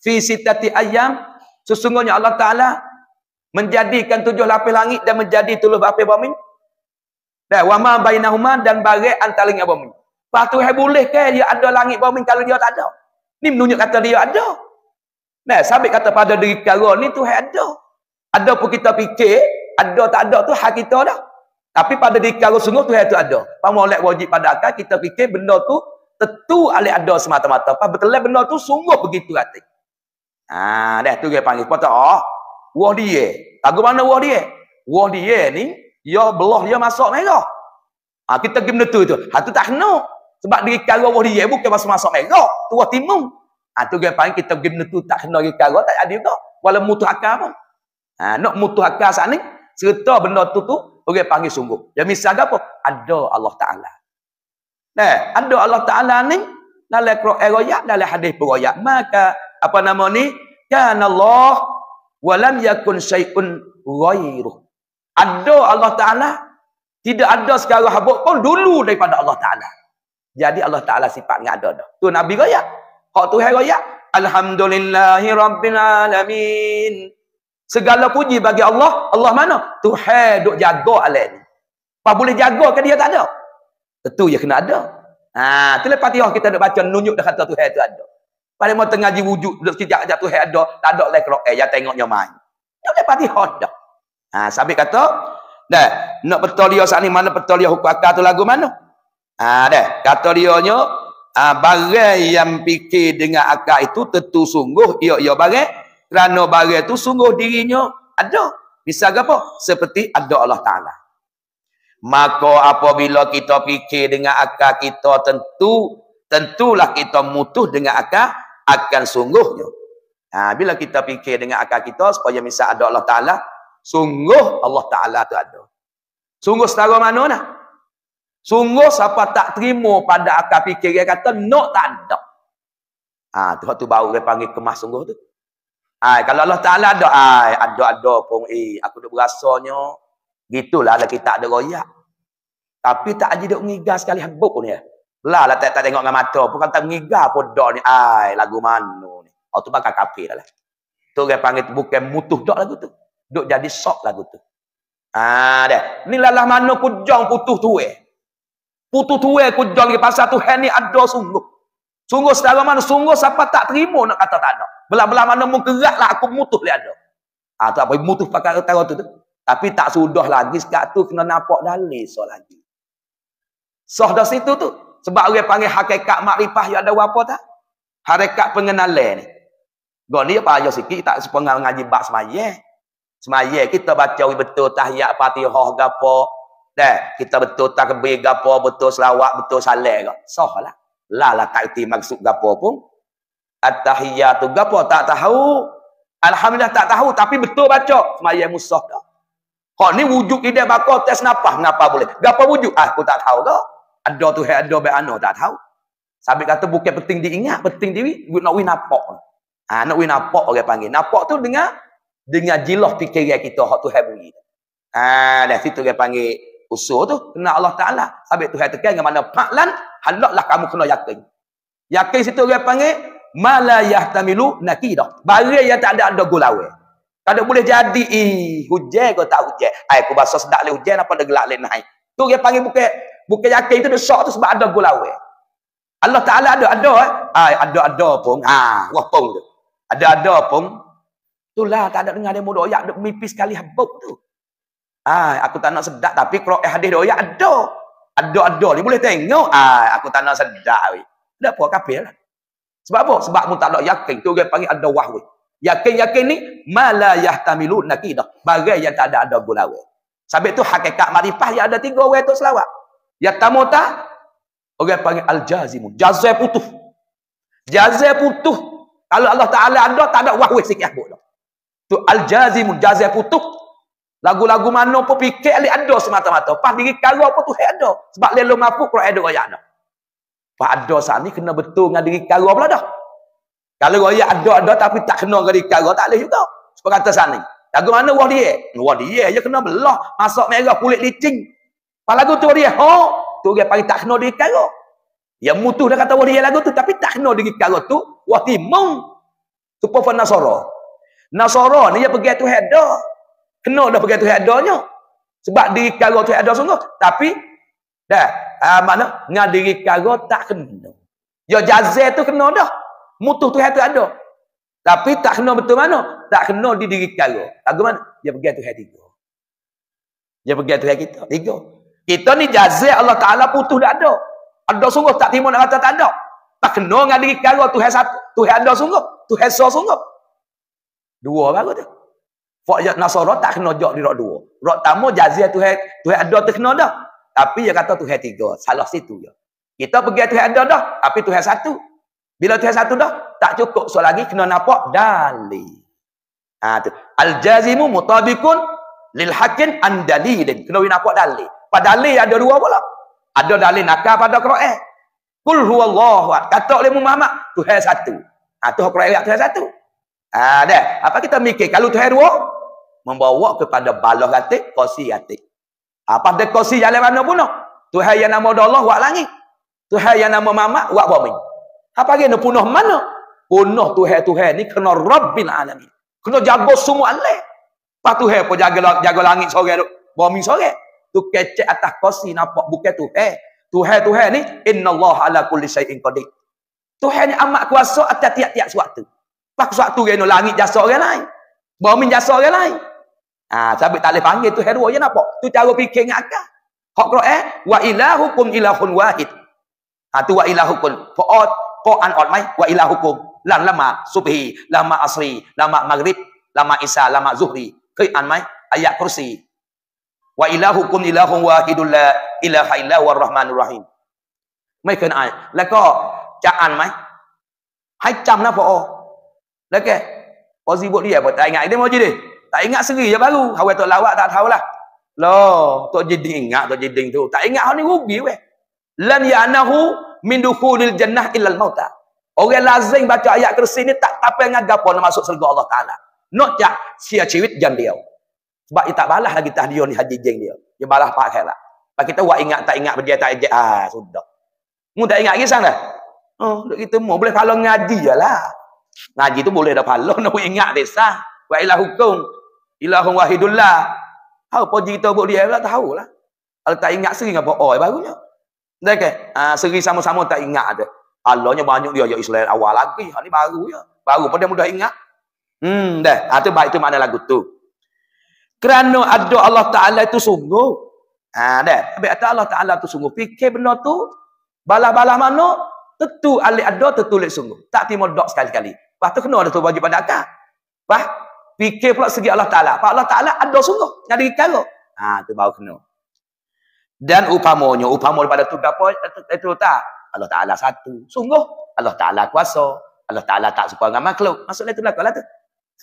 fi sitati ayam. sesungguhnya Allah Taala menjadikan tujuh lapis langit dan menjadi tujuh lapis bumi dan wa ma bainahuma dan barat antara langit bumi. Patu hai boleh ke dia ada langit bumi kalau dia tak ada? Ni menunjuk kata dia ada. Nah, sabit kata pada diri kara ni tu hai ada. Ada pun kita fikir, ada tak ada tu hak kita dah. Tapi pada diri kara sungguh tu hai tu ada. Pam oleh wajib pada akal kita fikir benda tu tentu alih ada semata-mata. Pam betul benda tu sungguh begitu hati. Ha, dah tu dia panggil. Patu oh, ah, wah dia. mana wah dia? Wah dia ni ya belah dia masak merah. Ha, kita pergi menentu itu. Ha, tu tak kena. Sebab dia kira Allah dia bukan masuk masak merah. Tu orang timur. Ha, tu dia panggil kita pergi menentu tak kena dia kira tak ada juga. Walau mutu akal pun. Ha, nak mutu akal saat ni. Serta benda tu tu orang panggil sungguh. Yang misalnya apa? Ada Allah Ta'ala. Nah, eh, ada Allah Ta'ala ni dalam Quran ayat dalam hadis berayat maka apa nama ni kana Allah wa lam yakun syai'un ghairuh ada Allah Ta'ala tidak ada segala habuk pun dulu daripada Allah Ta'ala jadi Allah Ta'ala sifat tidak ada dah. tu Nabi kaya kalau tu hai kaya Alhamdulillahi Rabbil Alamin segala puji bagi Allah Allah mana? tu hai duk jaga alai apa boleh jaga ke dia tak ada? tentu dia kena ada Ha, telepati oh kita nak baca nunjuk dah kata Tuhan tu ada. Pada tengah ji wujud dah setiap ada Tuhan ada, tak ada lain kerok eh yang tengoknya main. Tak boleh pati dah. Ha, sabik kata, dah, nak betul dia saat ni, mana betul dia hukum akal tu lagu mana? Ha, dah, kata dia ni, ha, barang yang fikir dengan akal itu, tentu sungguh, ia, ia barang, kerana barang itu sungguh dirinya ada. Misal apa? Seperti ada Allah Ta'ala. Maka apabila kita fikir dengan akal kita tentu, tentulah kita mutuh dengan akal, akan sungguhnya. Ha, bila kita fikir dengan akal kita, supaya misal ada Allah Ta'ala, Sungguh Allah Ta'ala tu ada. Sungguh setara mana nak? Sungguh siapa tak terima pada akal fikir dia kata, no tak ada. Ha, tu waktu baru dia panggil kemas sungguh tu. Ay, ha, kalau Allah Ta'ala ada, ay, ha, ada-ada pun, eh, aku duduk berasanya, oh. gitulah lah kita ada royak. Tapi tak ada duduk ngigah sekali, habuk ni. Lah, lah tak, tak tengok dengan mata, pun kan tak ngigah pun dah ni, ay, lagu mana ni. Oh, tu bakal kapir lah. Tu dia panggil bukan mutuh dok lagu tu duk jadi sok lagu tu. Ah ha, dah. Ni lalah mano kujang putuh tuwe. Putuh tuwe eh kujang lagi pasal tu ni ada sungguh. Sungguh sedara mana sungguh siapa tak terima nak kata tak ada. Belah-belah mana mengkeratlah aku mutuh dia ada. Ah tu apa mutuh pakai tarot tu tu. Tapi tak sudah lagi sekat tu kena nampak dalil so lagi. Soh dah situ tu. Sebab orang panggil hakikat makrifah yang ada apa tak? Hakikat pengenalan ni. Gak ni apa ya aja sikit tak sepengal ngaji bab semayeh. Semaya kita baca betul tahiyat Fatihah gapo. Dah, kita betul takbir gapo, betul selawat, betul salat ke. Sah lah. Lah tak erti maksud gapo pun. At-tahiyat gapo tak tahu. Alhamdulillah tak tahu tapi betul baca semaya musah dah. Ha ni wujud dia bakal tes napah, napa boleh. Gapo wujud? Ah, aku tak tahu ke. Ada tu ada be ano tak tahu. Sampai kata bukan penting diingat, penting diwi nak win napok. Ah ha, nak win napok orang panggil. Napok tu dengar dengan jiloh fikiran kita hak Tuhan bagi. Ha, dah situ dia panggil usul tu kena Allah Taala. Sampai Tuhan tekan yang mana paklan halaklah kamu kena yakin. Yakin situ dia panggil mala yahtamilu nakidah. Barang yang tak ada ada gulawe. Kada boleh jadi hujan ke tak hujan. Ai ku bahasa sedak le hujan apa degelak le naik. Tu dia panggil bukan bukan yakin itu dia tu sebab ada golawe. Allah Taala ada ada eh. Ai ada ada pun. Ha, wah pun. Ada ada pun. Itulah tak ada dengar dia mau doyak mimpi sekali habuk tu. Ah, aku tak nak sedak tapi kalau eh hadis doyak ada. Ada ada ni boleh tengok. Ah, aku tak nak sedak weh. Tak apa kafir lah. Sebab apa? Sebab mu tak ada yakin tu orang panggil ada wah weh. Yakin-yakin ni mala yahtamilu naqidah. Bagai yang tak ada ada gula Sabit tu hakikat marifah yang ada tiga orang tu selawat. Ya tamuta orang panggil al-jazim. Jazai putuh. Jazai putuh. Kalau Allah Ta'ala ada, tak ada wahwih sikit habuk dah tu al jazim aku tu lagu-lagu mana pun fikir ali ada semata-mata pas diri kalau apa tu ada sebab lelo mampu kalau ada royak ada pas ada saat ni kena betul dengan diri kalau pula dah kalau royak ada ada tapi tak kena dengan diri kalau tak boleh juga sebab kata saat lagu mana wah dia wah dia je kena belah masak merah kulit licin pas lagu tu dia ha tu dia pagi tak kena diri kalau yang mutuh dah kata wah dia lagu tu tapi tak kena diri kalau tu wah timung Supofan Nasoro. Nasara ni dia pergi tu hada. Kena dah pergi tu hadanya. Sebab diri kara tu hada sungguh. Tapi, dah, uh, makna, dengan diri kara tak kena. Ya jazir tu kena dah. Mutuh tu hati ada. Tapi tak kena betul mana? Tak kena di diri kara. Bagaimana? Dia pergi tu hati tu. Dia pergi tu hati kita. Tiga. Kita ni jazir Allah Ta'ala putuh dah ada. Ada sungguh tak timur nak kata tak ada. Tak kena dengan diri kara tu hati satu. Tu hati sungguh. Tu hati sungguh. Dua baru tu. Fakjat Nasara tak kena jok di rok dua. Rok tamu jazir tu hai, tu hai ada tu kena dah. Tapi dia kata tu hai tiga. Salah situ je. Kita pergi tu hai ada dah. Tapi tu hai satu. Bila tu hai satu dah, tak cukup. So lagi kena nampak dali. Ha, tu. Al-jazimu mutabikun lil hakin an dan Kena wina nampak dali. Padahal dali ada dua pula. Ada dalil nakal pada Quran. Kul huwallahu. Kata oleh Muhammad, Tuhan satu. Ha, tu hai satu. Ha, tu hai satu. tu hai satu. Ada. Ha, apa kita mikir? Kalau Tuhan dua, membawa kepada balas atik, kosi atik. Apa ha, dia kosi jalan mana pun? Tuhan yang nama Allah, buat langit. Tuhan yang nama mamak, buat bumi. Apa yang punah mana? Punah Tuhan-Tuhan ni kena Rabbin alami Kena jaga semua Allah. Lepas tu hai pun jaga, jaga langit sore tu. Bumi sore. Tu kecek atas kosi nampak. Bukan tu hai. Tu hai tu hai ni. Inna Allah ala kulli syai'in qadid. Tu amat kuasa atas tiap-tiap suatu. Paksa tu reno langit jasa orang lain. Bermin jasa orang lain. Ah, ha, sahabat tak boleh panggil tu herwa je nampak. Tu cara fikir dengan akal. Hak Quran eh? wa ilahukum ilahun wahid. Ha tu wa ilahukum. Po od po an od mai wa ilahukum. Lan lama subhi, lama asri, lama maghrib, lama isa, lama zuhri. Ke an mai ayat kursi. Wa ilahukum ilahun wahidul la ilaha illa huwar rahmanur rahim. ไม่เคยอ่านแล้วก็จะอ่านไหมให้จำนะพอ Lekat. Pazi buat dia apa? Tak ingat dia mau jadi. Tak ingat seri je baru. Hawai tak lawak tak tahulah. Loh, tak jadi ingat tak jadi tu. Tak ingat hal ni rugi weh. Lan ya'nahu min dukhulil jannah illa al Orang lazim baca ayat kursi ni tak apa yang agak pun masuk surga Allah Ta'ala. Not ya, sia ciwit jam dia. Sebab dia tak balas lagi tahliyah ni haji jeng dia. Dia balas pak khairat. Pak kita buat ingat tak ingat berjaya tak ingat. Ah, sudah. Mu tak ingat kisah dah? Oh, kita mau boleh kalau ngaji je lah. Ngaji tu boleh dah pala <laughs> nak ingat desa. Wa ilah hukum. Ilahum wahidullah. Hau apa cerita buat dia tahu lah. Kalau tak ingat sering apa oi oh, barunya. Lah. Dah ke? Ah seri sama-sama tak ingat ada. Allahnya banyak dia ayat Islam awal lagi. Hal ni baru ya. Baru pada mudah ingat. Hmm dah. Ha tu baik itu mana lagu tu. Kerana ada Allah Taala itu sungguh. Ha dah. Habis ada Allah Taala itu sungguh. Fikir benda tu balah-balah mana? Tentu alik ada, tentu sungguh. Tak timur dok sekali-kali. Lepas tu kena ada tu wajib pada akal. Lepas fikir pula segi Allah Ta'ala. Pak Allah Ta'ala ada sungguh. Tak ada kata. Ha, tu baru kena. Dan upamanya, upama pada tu apa? Itu, itu tak. Allah Ta'ala satu. Sungguh. Allah Ta'ala kuasa. Allah Ta'ala tak suka dengan makhluk. Maksudnya tu belakang lah tu.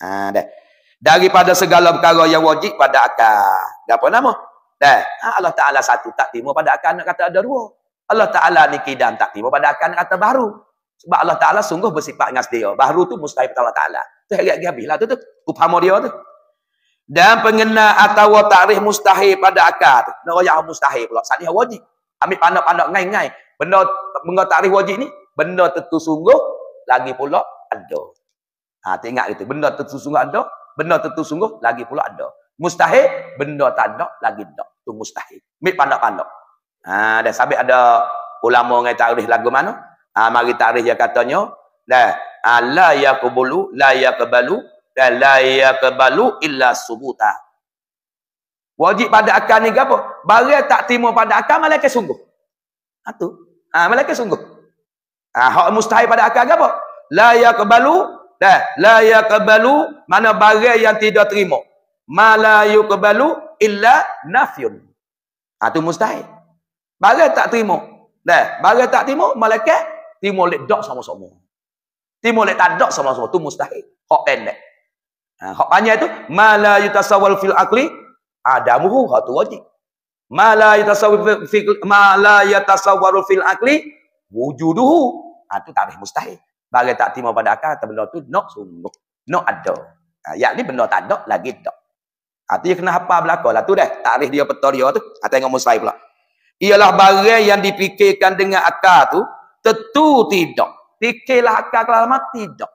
Ha, dah. Daripada segala perkara yang wajib pada akal. Apa nama? Dah. Ha, Allah Ta'ala satu tak timur pada akal. Nak kata ada dua. Allah Ta'ala ni kidam tak timur pada akal. Nak kata baru. Sebab Allah Ta'ala sungguh bersifat dengan dia. Baru tu mustahil Allah Ta'ala. Itu yang lagi habislah tu tu. Upama dia tu. Dan pengena atau tarikh mustahil pada akal. Nara yang mustahil pula. Saat ni wajib. Ambil pandang-pandang ngai-ngai. Benda, benda ta'rif wajib ni. Benda tentu sungguh. Lagi pula ada. Ha, tengok itu. Benda tentu sungguh ada. Benda tentu sungguh. Lagi pula ada. Mustahil. Benda tak ada. Lagi ada. Itu mustahil. Ambil pandang-pandang. Ha, dan sampai ada ulama ngai ta'rif lagu mana? Ha, mari tarikh yang katanya. Nah, ah, la yakbulu la yakbalu dan eh, la yakbalu illa subuta. Wajib pada akal ni gapo. Barang tak terima pada akal malaikat sungguh. Ha tu. Ha malaikat sungguh. Ha hak mustahil pada akal gapo. La yakbalu dah la yakbalu mana barang yang tidak terima. Mala yakbalu illa nafyun. Ha tu mustahil. Barang tak terima. Dah, barang tak terima malaikat timo lek dok sama-sama. Timo lek tak dok sama-sama tu mustahil. Hak pendek. Ha hak panjang tu mala yutasawwal fil akli adamuhu hak tu wajib. Mala yutasawwal fil mala yatasawwaru fil akli wujuduhu. Ha tu tak mustahil. Bagi tak timo pada akal atau benda tu nok sungguh. Nok ada. Ha yak ni benda tak ada lagi dok. Artinya ha, kena apa belakang lah tu dah. Tarikh dia petoria tu. Ha, tengok musrah pula. Ialah barang yang dipikirkan dengan akal tu. Tentu tidak. Fikirlah akal kelama tidak.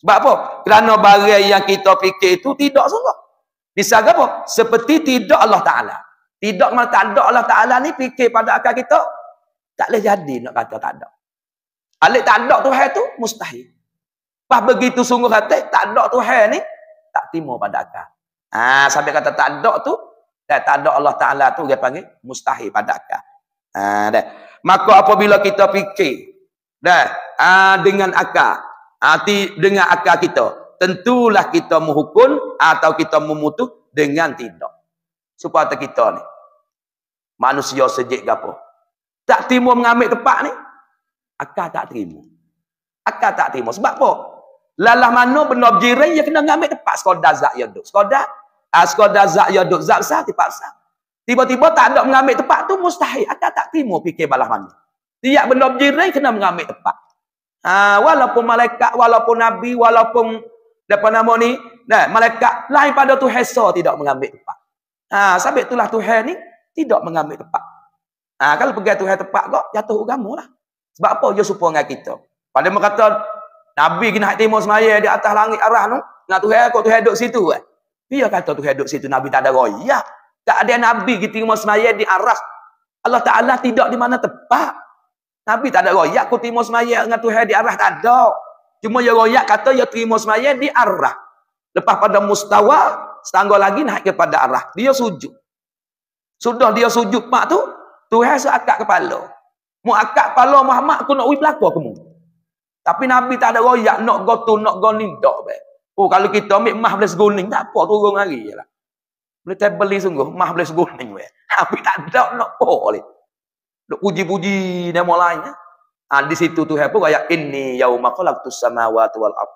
Sebab apa? Kerana barang yang kita fikir itu tidak sungguh. Bisa apa? Seperti tidak Allah Ta'ala. Tidak mana tak ada Allah Ta'ala ni fikir pada akal kita. Tak boleh jadi nak kata tak ada. Alik tak ada Tuhan tu mustahil. Pas begitu sungguh hati tak ada Tuhan ni tak timur pada akal. Ha, sampai kata tak ada tu eh, tak ada Allah Ta'ala tu dia panggil mustahil pada akal. Ha, dah. Maka apabila kita fikir Dah, uh, dengan akal. arti ah, dengan akal kita. Tentulah kita menghukum atau kita memutuh dengan tidak. Supaya kita ni. Manusia sejik gapo. Tak timur mengambil tepat ni. Akal tak terima. Akal tak terima. Sebab apa? Lalah mana benda berjiran yang kena mengambil tepat. Sekodah zak yang duduk. Sekodah. Uh, ah, sekodah zak yang duduk. Zak besar tiba-tiba. tak ada mengambil tepat tu mustahil. Akal tak terima fikir balah mana. Tiap benda berjerai kena mengambil tepat. Ha, walaupun malaikat, walaupun nabi, walaupun apa nama ni, nah, malaikat lain pada tu hesa tidak mengambil tepat. Ha, sampai itulah Tuhan ni tidak mengambil tepat. Ha, kalau pergi Tuhan tepat kok jatuh agama lah. Sebab apa dia supaya dengan kita? Pada kata nabi kena hak timur semaya di atas langit arah tu, nak Tuhan kok Tuhan duduk situ eh. Dia kata Tuhan duduk situ nabi tak ada royak. Tak ada nabi kita timur semaya di arah Allah Taala tidak di mana tepat. Nabi tak ada royak ku terima semayang dengan Tuhan di arah. Tak ada. Cuma ya royak kata ya terima semayang di arah. Lepas pada mustawa, setanggah lagi naik kepada arah. Dia sujud. Sudah dia sujud mak tu, Tuhan seakak kepala. Mu akak kepala Muhammad aku nak berlaku kamu. Tapi Nabi tak ada royak nak go tu, nak go ni. be, Oh, kalau kita ambil mah boleh seguning, tak apa, turun hari je lah. Boleh beli sungguh, mah guning seguning. <laughs> Tapi tak ada nak boleh. Duk puji-puji nama lainnya. Eh. Ah, ha, di situ tu pun ayat ini yauma khalaqtus samawati wal ard.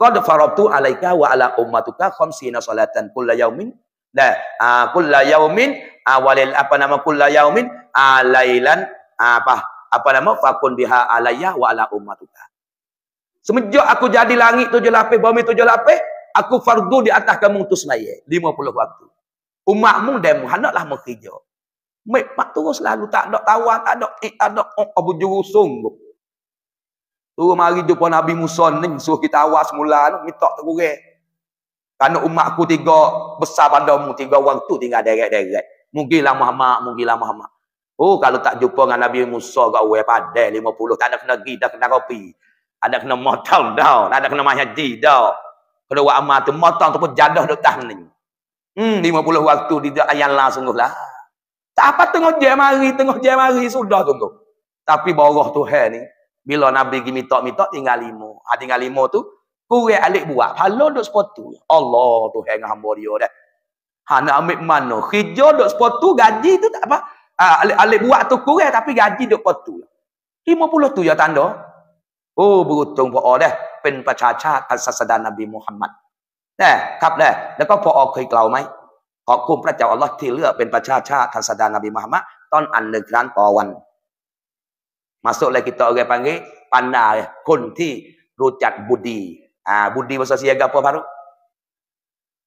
Qad farabtu alaika wa ala ummatika khamsina salatan kullal yaumin. Nah, ha, ah, kullal yaumin awalil ah, apa nama kullal yaumin alailan apa apa nama fakun biha alayya wa ala ummatika. Semenjak aku jadi langit tujuh lapis, bumi tujuh lapis, aku fardu di atas kamu tu semaya. Lima puluh waktu. Umatmu dan muhanaklah mengkijak. Mek pak terus selalu tak ada tawar, tak ada eh, tak ada oh, abu juru sungguh. Turun mari jumpa Nabi Musa ni suruh kita awas mula tu minta terurai. Karena umatku tiga besar padamu tiga orang tu tinggal deret-deret. lah Muhammad, mungkin lah Muhammad. Oh kalau tak jumpa dengan Nabi Musa kat Uwe Padai 50 tak ada kena gi dah kena kopi. Ada kena motong dah, tak ada kena mahaji dah. Kena buat amal tu motong tu pun jadah dah tahan ni. Hmm lima puluh waktu di ayat langsung sungguhlah. lah. Tak apa tengok jam hari, tengok jam hari sudah tu. tu. Tapi boroh Tuhan ni. Bila Nabi pergi minta-minta tinggal lima. Ha, tinggal lima tu. Kurek alik buat. Kalau duduk sepatu. Allah Tuhan dengan hamba dia dah. Ha, nak ambil mana? Hijau duduk sepatu, gaji tu tak apa. Ha, alik, alik buat tu kurek tapi gaji duduk sepatu. Lima puluh tu ya tanda. Oh, beruntung pun oleh. Pen pacaca kasasada Nabi Muhammad. Eh, kap dah. Lepas pun aku ikhlau mai. ขอบคุณพระเจ้าอัลลอฮ์ที่เลือกเป็นประชาชาติทันสดานบีมหามะตอนอันหนึ่งครั้งต่อวันมาสุเลกิตโตเกปังเกปันนาคนที่รู้จักบุดีอ่าบุดีมาษาเซียกับพวกพารุ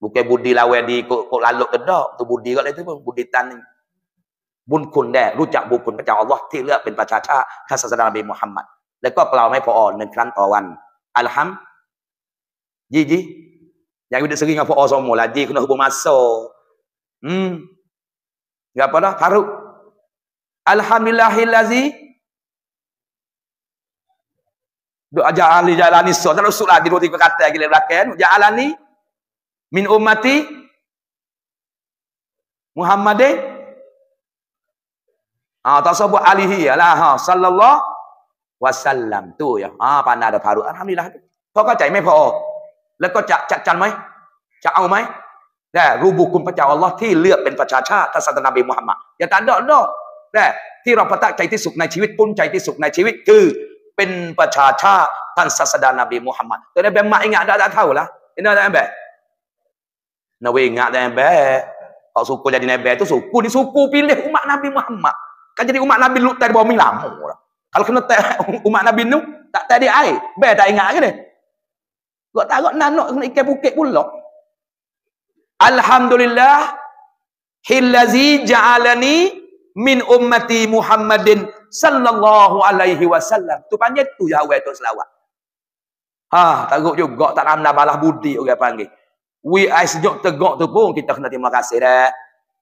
บุกเบุดีลาเวดีโกลาลุกเดอตัวบุดีก็เลยทุกบุดีตันบุญคุณแน่รู้จักบุญคุณพระเจ้าอัลลอฮ์ที่เลือกเป็นประชาชาติทันสดานบีมหามัะแล้วก็เปล่าไม่พอหนึ่งครั้งต่อวันอัลฮัมยี่ยี่อย่างวิดีสกิงกับพ่ออสมมุลาดีคุณอุบมาโซ Hmm. Enggak apa dah, Faruk. Alhamdulillahillazi Doa ja'ali ja'alani so. Tak usul lagi dua tiga kata lagi belakang. Ja'alani min umati, Muhammadin. Ah ha, tak usah buat alihi lah ha sallallahu wasallam tu ya. Ah ha, pandai dah Faruk. Alhamdulillah. Kau kau cai mai pa. Lekau cak cak cak mai. Cak au mai. แต่รูบุคุณพระเจ้าอัลลอฮ์ที่เลือกเป็นประชาชาติศาสนาบีมุฮัมมัดอย่าตันดอโดนะที่เราประทับใจที่สุดในชีวิตปุ้นใจที่สุดในชีวิตคือเป็นประชาชาติท่านศาสดานาบีมุฮัมมัดแต่ในแบงมาเงาได้เท่าละเนี่ยได้แบนาเวงาะได้แบเขาสุกูจะในแบตุสุกุนิสุกุพิเลยุมะนบีมุฮัมมัดก็จะดีอุมะนบีลุแต่บอมีหลามโหคัลคนแต่อุมะนบีนุแต่ได้ไอแบได้งะกันเลยก็ตาก็นานเนาะในแกบุเกะบุลหรอ Alhamdulillah hillazi ja'alani min ummati Muhammadin sallallahu alaihi wasallam. Tu panjang tu ya awal tu selawat. Ha, teruk juga tak nak nak balas budi orang panggil. We ais jok tegak tu pun kita kena terima kasih dah.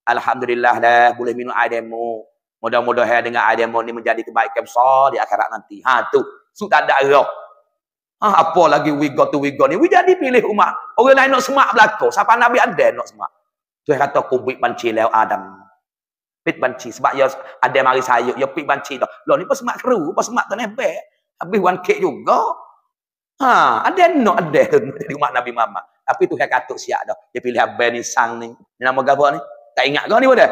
Alhamdulillah dah boleh minum air demo. Mudah-mudahan dengan air demo ni menjadi kebaikan besar di akhirat nanti. Ha tu. Sudah ada roh. Ha, apa lagi we got to we got ni. We jadi pilih umat. Orang lain nak semak belakang. Siapa Nabi ada nak semak. Tuhan kata aku buat banci lew Adam. Pit banci. Sebab ya ada mari saya. Ya pit banci tu. Loh ni pun semak keru. Pun semak tanah bek. Habis one cake juga. Ha, ada nak ada. <laughs> Di umat Nabi Muhammad. Tapi Tuhan kata siap dah. Dia pilih Abel ni sang ni. ni nama gabar ni. Tak ingat kau ni pun dah.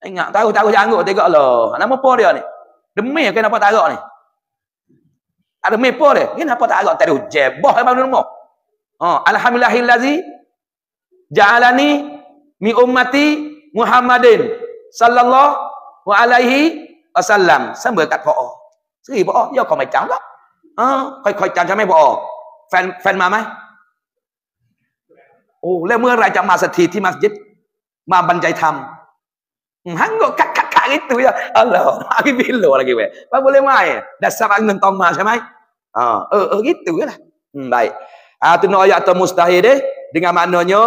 Tak ingat. Tahu-tahu janggut. Tengok lah. Nama apa dia ni? Demi kena nampak tarak ni. Ada mepo dia. Ni kenapa tak agak tak ada hujan. Bah abang rumah. Ha, alhamdulillahillazi ja'alani mi ummati Muhammadin sallallahu alaihi wasallam. Sama kat pak. Seri pak, ya kau macam tak? Ha, kau kau macam macam pak. Fan fan ma mai? โอ้แล้วเมื่อไรจะมาสถิตที่มัสยิดมาบรรยายธรรมหังก็กัก cakap ya. ya, ha, e, e, gitu je. Allah, aku bilo lagi weh. Apa boleh mai? Dasar angin toma semai. Ha, eh eh uh, gitu Hmm, baik. Ha tu no ayat atau mustahil deh dengan maknanya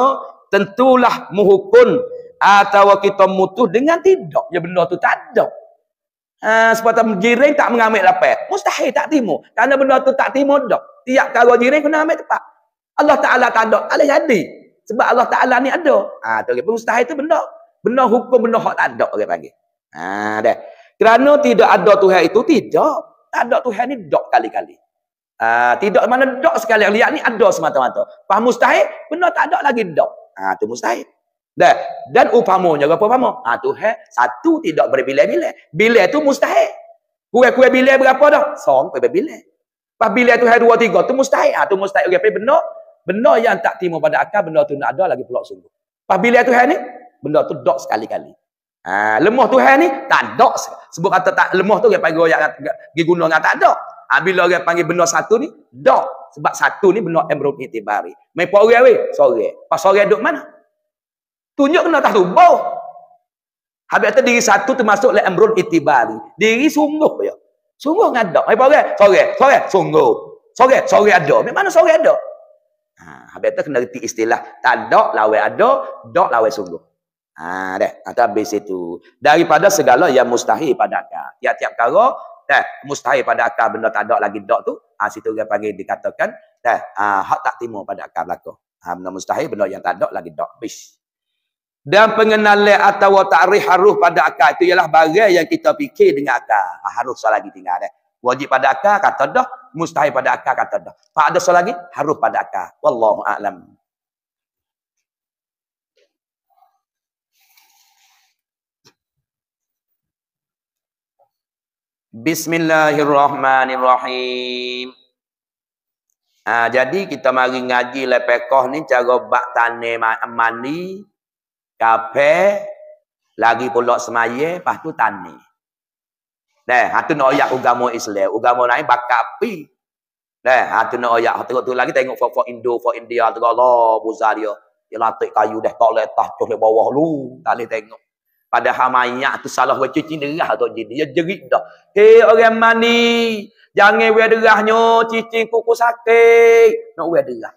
tentulah muhukun atau kita mutuh dengan tidak ya benda tu tak ada. Ha sepatah jiring tak mengambil lapak. Mustahil tak timu. Karena benda tu tak timu dak. Tiap kalau jiring kena ambil tepat. Allah Taala tak ada. Alah jadi. Sebab Allah Taala ni ada. Ha tu mustahil tu benda benda hukum benda hak tak ada orang panggil. Ha dah. Kerana tidak ada Tuhan itu tidak. Tak ada Tuhan ni dok kali-kali. Ha, tidak mana dok sekali lihat ni ada semata-mata. Pah mustahil, benar tak ada lagi dok. Ha tu mustahil. Dah. Dan upamanya apa upama? Ha Tuhan satu tidak berbilai-bilai. Bilai itu mustahil. Kuih-kuih bilai berapa dah? Song pe bilai. Pah bilai Tuhan dua tiga tu mustahil. Ha tu mustahil. Okey benar. Benar yang tak timu pada akal benda tu tak ada lagi pula sungguh. Pah bilai Tuhan ni benda tu dok sekali-kali. Ha, lemah Tuhan ni tak ada. Sebab kata tak lemah tu dia panggil orang dia guna dengan tak ada. Ha, bila orang panggil benda satu ni, dak. Sebab satu ni benda emrod itibari. Mai pa orang weh, sore. Pas sore duk mana? Tunjuk kena tahu. subuh. Habis kata diri satu termasuk le emrod itibari. Diri sungguh ya. Sungguh ngada. Mai pa orang, sore, sore, sungguh. Sore, sore ada. Mai mana sore ada? Ha, habis kata kena reti istilah tak ada lawan ada, dak lawan sungguh. Ha, dah. Ha, atau habis itu. Daripada segala yang mustahil pada akal. Tiap-tiap kara, dah. Mustahil pada akal benda tak ada lagi dok tu. Ha, situ dia panggil dikatakan, dah. Ha, ah hak tak timur pada akal berlaku. Ha, benda mustahil, benda yang tak ada lagi dok. bis. Dan pengenalan atau ta'rih haruf pada akal itu ialah bagai yang kita fikir dengan akal. Ha, haruf salah lagi tinggal. Dah. Wajib pada akal, kata dah. Mustahil pada akal, kata dah. Pak ada soal lagi? Haruf pada akal. Wallahu a'lam. Bismillahirrahmanirrahim. Ha, jadi kita mari ngaji lepekoh ni cara bak tane mani, kafe, lagi pulak semaya, lepas tu tani. Nah, hatu nak ayak ugamo Islam, ugamo lain bak kapi. Nah, hatu nak ayak hatu tu lagi tengok for, for Indo, for India, tu Allah buzar dia. Dia latik kayu dah tak letah tu di bawah lu, tak leh tengok. Padahal mayat tu salah baca cinderah tu je. Dia jerit dah. Hei orang mani. Jangan wear derahnya. Cicin kuku sakit. Nak wear derah.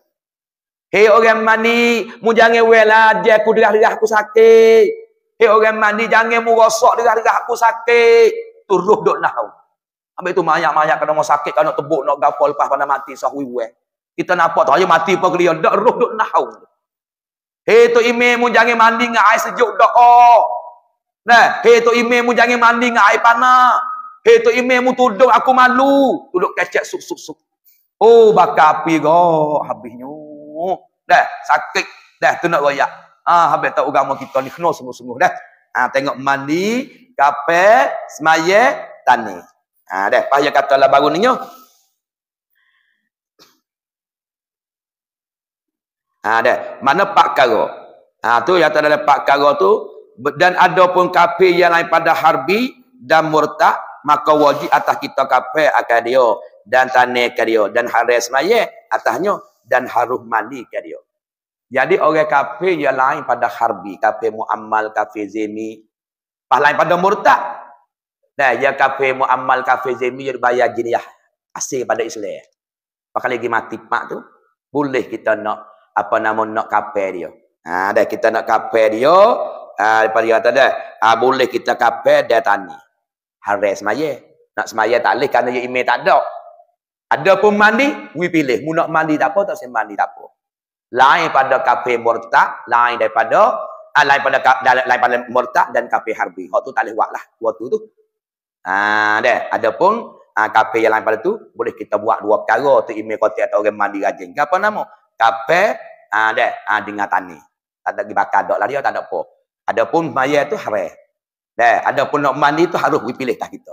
Hei orang mani. Mu jangan wear lah. Dia ku derah-derah aku sakit. Hei orang mani. Jangan mu rosak derah-derah aku sakit. Turuh duk nahu. Habis tu mayat-mayat kena mau sakit. Kalau nak tebuk nak gapal lepas pandang mati. Sahwi wear. Kita nampak tu. Ayah mati pun kelihatan. Duk roh duk nahu. Hei tu imi mu jangan mandi dengan air sejuk. Duk. Oh. Nah, hei tok imam mu jangan mandi dengan air panas. Hei tok imam mu tuduh aku malu, tuduh kecek suk suk suk. Oh, bakar api go habisnya. Dah, sakit. Dah, tu nak royak. Ah, habis tak agama kita ni kena sungguh-sungguh dah. Ah, tengok mandi, kape, semaya, tani. Ah, dah, payah kata lah baru ni. Ah, dah. Mana pak karo? Ah, tu yang tak ada pak karo tu, dan ada pun kafir yang lain pada harbi dan murtad maka wajib atas kita kafir akan dia dan tanah ke dia dan haris maya atasnya dan haruh mali ke dia jadi orang kafir yang lain pada harbi kafir muammal kafir zemi pas lain pada murtad nah ya kafe muammal kafir zimi dia bayar jinyah asing pada islam pakai lagi mati mak tu boleh kita nak apa nama nak kafe dia Ada ha, dah kita nak kafe dia Ah ha, lepas dia kata dah, ha, ah boleh kita kapal dia tani. Hari semaya. Nak semaya tak boleh kerana dia imej tak ada. Ada pun mandi, we pilih. Mu nak mandi tak apa, tak sem mandi tak apa. Lain pada kafe murtad, lain daripada ah, lain pada lain pada murtad dan kafe harbi. Hak tu tak boleh buatlah waktu tu. Ah dah, adapun ah kafe yang lain pada tu boleh kita buat dua perkara tu ime kotak atau orang mandi rajin. Apa nama? Kafe ah dah, ah dengan tani. Tak ada dibakar dok lah dia tak ada apa. Adapun bayar tu haram. Dah, adapun nak mandi tu harus dipilih tak kita.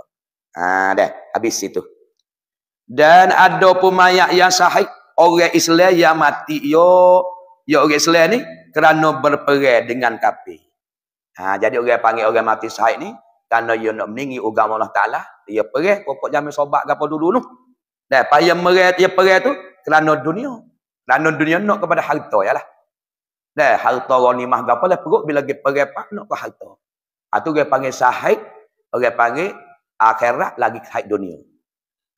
Ah, dah, habis itu. Dan ada pemayak yang sahih orang Islam yang mati yo, yo ya, orang Islam ni kerana berperang dengan kafir. Ha, jadi orang panggil orang mati sahih ni kerana dia nak meninggi agama Allah Taala, dia perang pokok jamin sobat gapo dulu tu. Dah, payah mereka dia perang tu kerana dunia. Kerana dunia nak kepada harta jelah. Dah harta ghanimah ke apa lah perut bila dia pergi nak ke harta. Atau ah, dia panggil sahid, dia panggil akhirat lagi sahid dunia.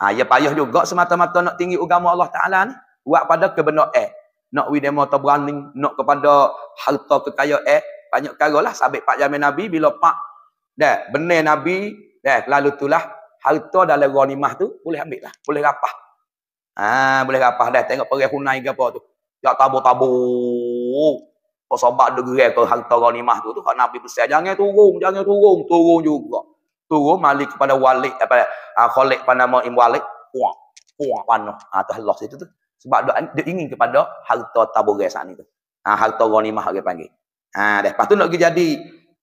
Ha, ah, ya payah juga semata-mata nak tinggi agama Allah Ta'ala ni. Buat pada kebenar eh. Nak widi mata berani, nak kepada harta kekaya eh. Banyak kara lah sabit Pak Jamin Nabi bila Pak dah benar Nabi. Dah lalu itulah harta dalam ghanimah tu boleh ambil lah. Boleh rapah. Ah boleh rapah dah tengok perih hunai ke apa tu. Tak tabu-tabu turun. Kau sobat dia gerai ke harta mah tu tu kau Nabi pesan jangan turun, jangan turun, turun juga. Turun malik kepada Walid apa eh, uh, ah, Khalid pada nama Im Walid. Wah. Wah pano. Ah tu Allah situ tu. Sebab dia, dia ingin kepada harta taburan sana tu. Ah uh, harta ghanimah dia panggil. Ah uh, deh. Pastu nak pergi jadi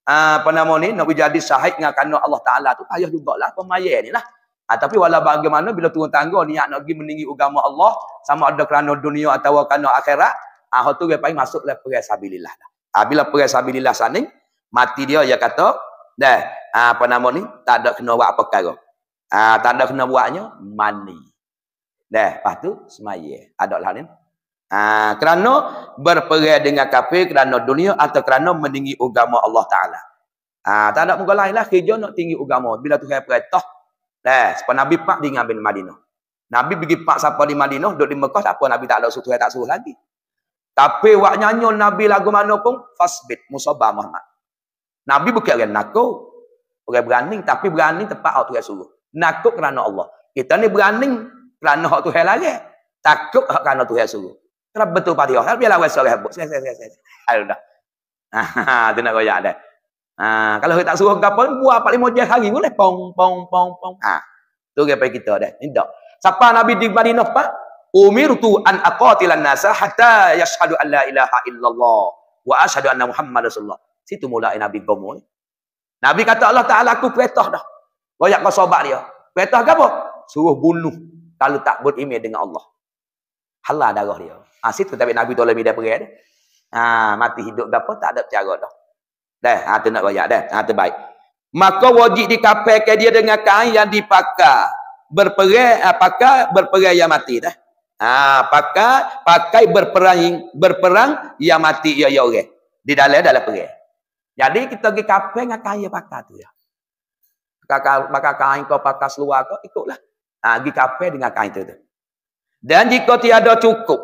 ah uh, apa nama ni nak jadi syahid dengan kanak Allah Taala tu payah lah pemayan ni lah. Ha, tapi wala bagaimana bila turun tangga niat nak pergi meninggi agama Allah sama ada kerana dunia atau kerana akhirat Ah tu dia panggil masuklah perai sabilillah dah. Ah bila perai sabilillah sana mati dia dia kata dah ha, apa nama ni tak ada kena buat apa perkara. Ah tak ada kena buatnya mani. Dah lepas tu semaya. Ada lah ni. Ah kerana berperai dengan kafir kerana dunia atau kerana meninggi agama Allah Taala. Ah tak ada muka lain lah kerja nak tinggi agama. Bila tu kaya perintah. Dah sebab Nabi Pak diingat bin Madinah. Nabi pergi Pak siapa di Madinah, duduk di Mekah, siapa Nabi tak ada suruh, tak suruh lagi. Tapi wak nyanyi Nabi lagu mana pun fasbit musabah Muhammad. Nabi bukan orang nakut. Orang berani tapi berani tepat hak Tuhan suruh. Nakut kerana Allah. Kita ni berani kerana hak Tuhan lagi. Takut hak kerana Tuhan suruh. Kerap betul pada Allah. Biarlah wes orang habuk. Saya saya saya saya. Ayuh dah. <laughs> Ha, nak goyak dah. Ha, kalau kita tak suruh gapo buah 45 jam hari boleh pong pong pong pong. Ha. Tu kita dah. Tidak. Siapa Nabi di Madinah Pak? umirtu an aqatilan nasa hatta yashadu an la ilaha illallah wa ashadu anna muhammad rasulullah situ mula nabi bermula nabi kata Allah taala aku perintah dah royak kau sobat dia perintah ke apa suruh bunuh kalau tak beriman dengan Allah halal darah dia ha, situ tapi nabi tolong dia perang dia ha, mati hidup ke tak ada cara dah dah ha tu nak royak dah ha baik. maka wajib dikapai ke dia dengan kain yang dipakai berperang apakah ha, berperang yang mati dah Ah, pakai pakai berperang berperang ia mati ia ia orang. Di dalam dalam perang. Jadi kita pergi kafe dengan kaya pakai tu ya. Pakai maka kain kau pakai seluar kau ikutlah. Ah, pergi kafe dengan kain tu tu. Dan jika tiada cukup,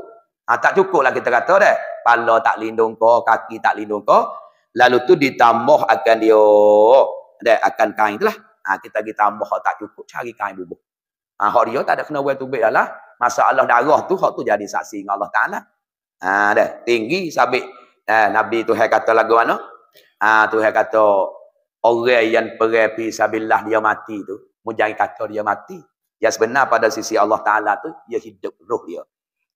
ah, tak cukup lah kita kata dah. Pala tak lindung kau, kaki tak lindung kau. Lalu tu ditambah akan dia, dah akan kain tu lah. Ah, kita pergi tambah, tak cukup, cari kain bubuk. Ah, hak dia tak ada kena buat tubik dah lah masalah darah tu hak tu jadi saksi dengan Allah Taala. Ha dah, tinggi sabik. Eh, ha, Nabi Tuhan kata lagu mana? Ha Tuhan kata orang yang pergi fi sabilillah dia mati tu, mu jangan kata dia mati. Ya sebenar pada sisi Allah Taala tu dia hidup roh dia.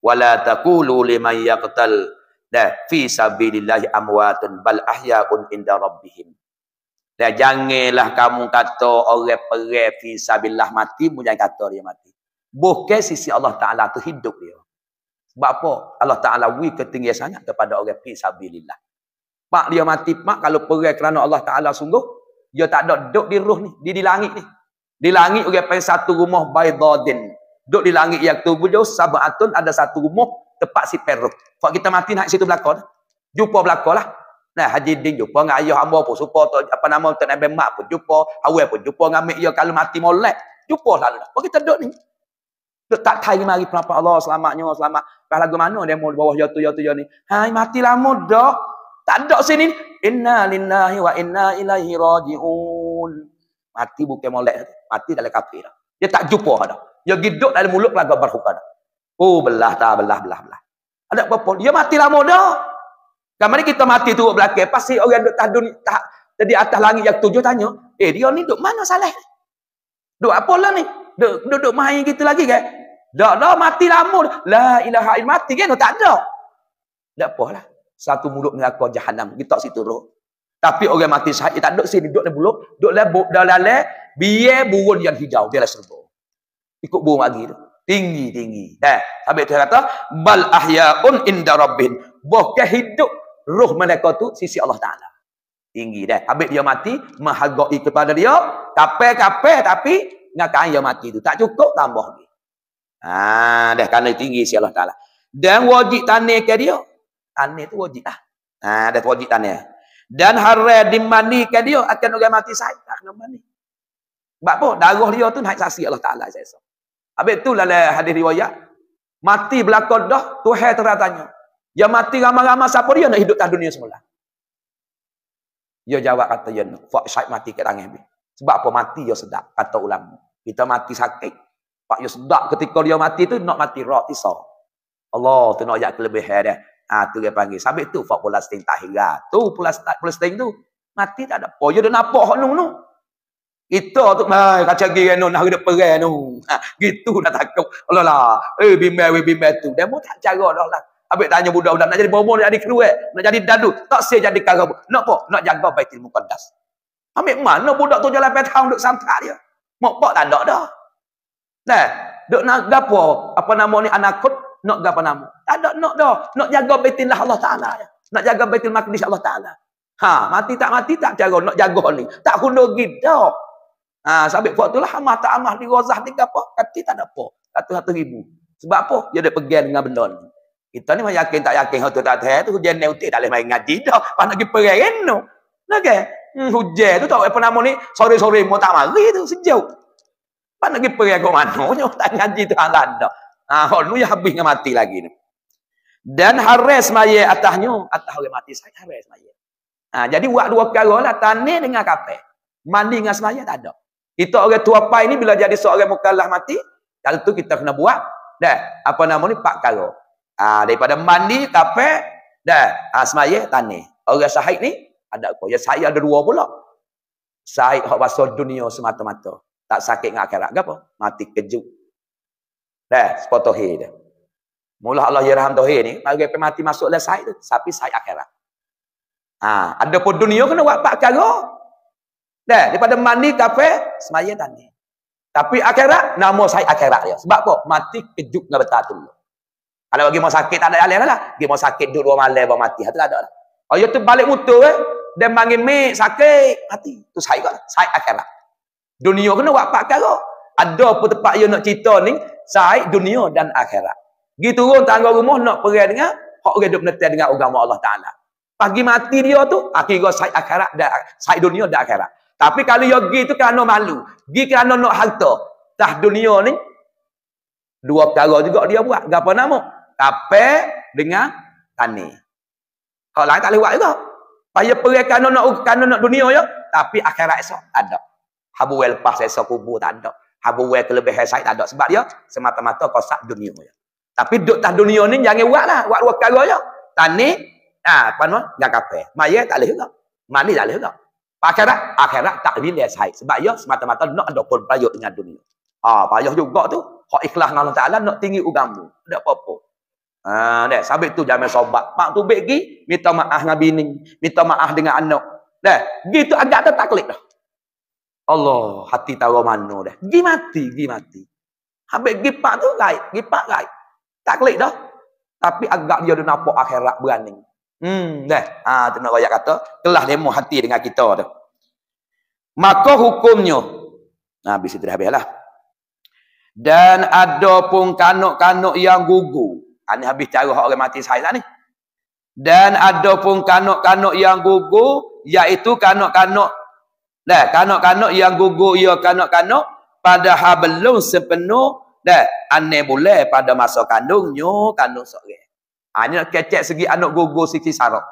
Wala taqulu liman yaqtal dah fi sabilillah amwatun bal ahyaun inda rabbihim. Dan janganlah kamu kata orang perai fi sabilillah mati, mu jangan kata dia mati bukan sisi Allah Ta'ala hidup dia. Sebab apa? Allah Ta'ala wih ketinggian sangat kepada orang pi sabilillah. Mak dia mati, mak kalau pergi kerana Allah Ta'ala sungguh, dia tak ada duduk di ruh ni, di, di langit ni. Di langit orang pergi satu rumah baidadin. Duduk di langit yang tu bujuh, sabatun ada satu rumah tepat si peruk. Kalau kita mati nak situ belakang, jumpa belakang lah. Nah, Haji Din jumpa dengan ayah hamba pun, supa tu, apa nama, tu nak mak pun jumpa, awal pun jumpa dengan mak, ya, kalau mati molek, jumpa lah. Kalau kita duduk ni, tak tanya mari kenapa Allah selamat nyawa selamat. Dah lagu mana dia mau bawah jatuh jatuh jatuh ni. Hai mati lama dah. Tak ada sini. Inna lillahi wa inna ilaihi raji'un. Mati bukan molek. Mati dalam kafir Dia tak jumpa dah. Dia giduk dalam mulut lagu berhukum dah. Oh belah tak belah belah belah. Ada apa-apa. Dia mati lama dah. Dan mari kita mati tu belakang. Pasti orang duduk tak dunia. Tak, jadi atas langit yang tujuh tanya. Eh dia ni duduk mana salah? Duduk apa lah ni? duduk main gitu lagi kan? Tak ada mati lama. La ilaha illallah mati kan? Tak ada. Tak apalah. Satu mulut neraka jahanam. Kita tak situ duduk. Tapi orang mati syahid tak duduk sini, duduk dalam mulut, duduk lebuk dalam lalai, biar burung yang hijau dia lah serba. Ikut burung lagi tu. Tinggi-tinggi. Eh, sampai tu kata, bal ahyaun inda rabbin. Bahkan hidup Ruh mereka tu sisi Allah Taala. Tinggi dah. Habis dia mati, menghargai kepada dia. Kapai-kapai tapi ngakan yang mati itu tak cukup tambah lagi. Ha dah kerana tinggi si Allah Taala. Dan wajib tanya ke dia. Tanya itu wajib lah. Ha dah wajib tanya. Dan hara dimani ke dia akan orang mati saya tak kena mani. Sebab apa? Darah dia tu naik saksi Allah Taala saya rasa. Habis tu lah, lah hadis riwayat. Mati belakang dah Tuhan teratanya. Yang mati ramai-ramai siapa dia nak hidup tak dunia semula. Dia jawab kata ya fak syait mati ke tangan Sebab apa mati dia sedap kata ulama. Kita mati sakit. Pak Yus sedap ketika dia mati tu nak mati rak tisa. Allah tu nak ayat kelebihan dia. Ha, tu dia panggil. sampai tu Fak Pulastin tak hingga. Tu Pulastin, Pulastin tu mati tak ada apa. Oh, dia dah nampak hak nung nu. Kita tu mai kacang gigi nu nak ada perang nu. Ha, gitu dah takut. Allah lah. Eh bimbel we bimbel tu. demo tak cara dah lah. Habis tanya budak-budak nak jadi bomo nak jadi keluar, nak jadi dadu, tak sia jadi karab. Nak apa? Nak jaga Baitul Muqaddas. Ambil mana budak tu jalan petang duk santai. dia. Mak pak tak ada dah. Nah, duk nak gapo apa nama ni anak kut nak gapo nama. Tak ada nak dah. Nak jaga lah Allah Taala Nak jaga baitul maqdis Allah Taala. Ha, mati tak mati tak cara nak jaga ni. Tak kuno gitu. Ha, sampai waktu lah amah tak amah di rozah ni gapo, kati tak ada apa. Satu satu ribu. Sebab apa? Dia ada pegang dengan benda ni. Kita ni yakin tak yakin hotel tak tahu tu hujan ni utik tak boleh main ngaji dah. Pas nak pergi perang no. Okay. Hmm, hujan tu tak apa nama ni. Sore-sore mau tak mari tu sejuk. Pan nak pergi ke mana? Nyok tak ngaji tu alanda. Ha, ah, oh, nu ya habis ngam mati lagi ni. Dan haris maye atahnyo, atah orang mati saya haris maye. Ha, jadi buat dua perkara lah tani dengan kafe. Mandi dengan semaya tak ada. Kita orang tua pai ini bila jadi seorang mukallaf mati, kalau tu kita kena buat dah apa nama ni pak karo. Ah ha, daripada mandi kafe dah ha, semaya tani. Orang sahih ni ada kau. Ya saya ada dua pula. Saya hak bahasa dunia semata-mata. Tak sakit dengan akhirat ke apa? Mati kejut. Dah, sepotong hei dia. Mula Allah yirham ya tohi ni, bagi mati masuklah saya tu. Tapi saya akhirat. Ha, ada pun dunia kena buat pak kala. Dah, daripada mandi kafe, semaya tadi. Tapi akhirat, nama saya akhirat dia. Sebab apa? Mati kejut dengan betah tu. Kalau bagi mau sakit, tak ada alih lah. Bagi mau sakit, dua malam, bawa mati. Itu tak ada lah. Oh, ya tu balik mutu eh dan mangin mik sakit mati. Tu saya kot, saya akhirat. Lah. Dunia kena buat apa kau? Ada apa tempat yang nak cerita ni? Saya dunia dan akhirat. Gi turun tangga rumah nak pergi dengan hak orang duk menetai dengan agama Allah Taala. Pagi mati dia tu, akhirat saya akhirat dan saya dunia dan akhirat. Tapi kalau yo gi tu kerana malu, gi kerana nak harta, tah dunia ni dua perkara juga dia buat. Gapo nama? Tapi dengan tani. Kalau lain tak boleh buat juga. Paya perih kanon nak kanon nak dunia ya. Tapi akhirat esok ada. Habu wel pas esok kubur tak ada. Habu wel kelebih esok tak ada. Sebab dia semata-mata kau sak dunia ya. Tapi duduk tah dunia ni jangan buat lah. Buat dua perkara ya. Tani. Ah, ha, apa nama? Gak kafe. Maya tak boleh juga. Mani tak boleh juga. Akhirat, akhirat tak boleh esok. Sebab dia semata-mata nak ada pun dengan dunia. Ah, ha, payah juga tu. Kau ikhlas dengan Allah Ta'ala nak tinggi ugamu. Tak apa-apa. Ah, ha, dah sabit tu jangan sobat. Pak tu baik gi, minta maaf dengan bini, minta maaf dengan anak. Dah, gitu agak tak taklik dah. Allah, hati tahu mana dah. Gi mati, gi mati. Habis gi pak tu gaib, gi pak gaib. taklik dah. Tapi agak dia dah nampak akhirat berani. Hmm, dah. Ha, ah, tu tengok ayat kata, telah demo hati dengan kita tu. Maka hukumnya. Nah, ha, habis itu dah habislah. Dan ada pun kanak-kanak yang gugur. Ini ah, habis cara orang mati saiz lah ni. Dan ada pun kanak-kanak yang gugur iaitu kanak-kanak dah kanak-kanak yang gugur ia ya, kanak-kanak padahal belum sepenuh dah aneh boleh pada masa kandungnya kandung sore. Ha ah, ni nak kecek segi anak gugur siki sarap.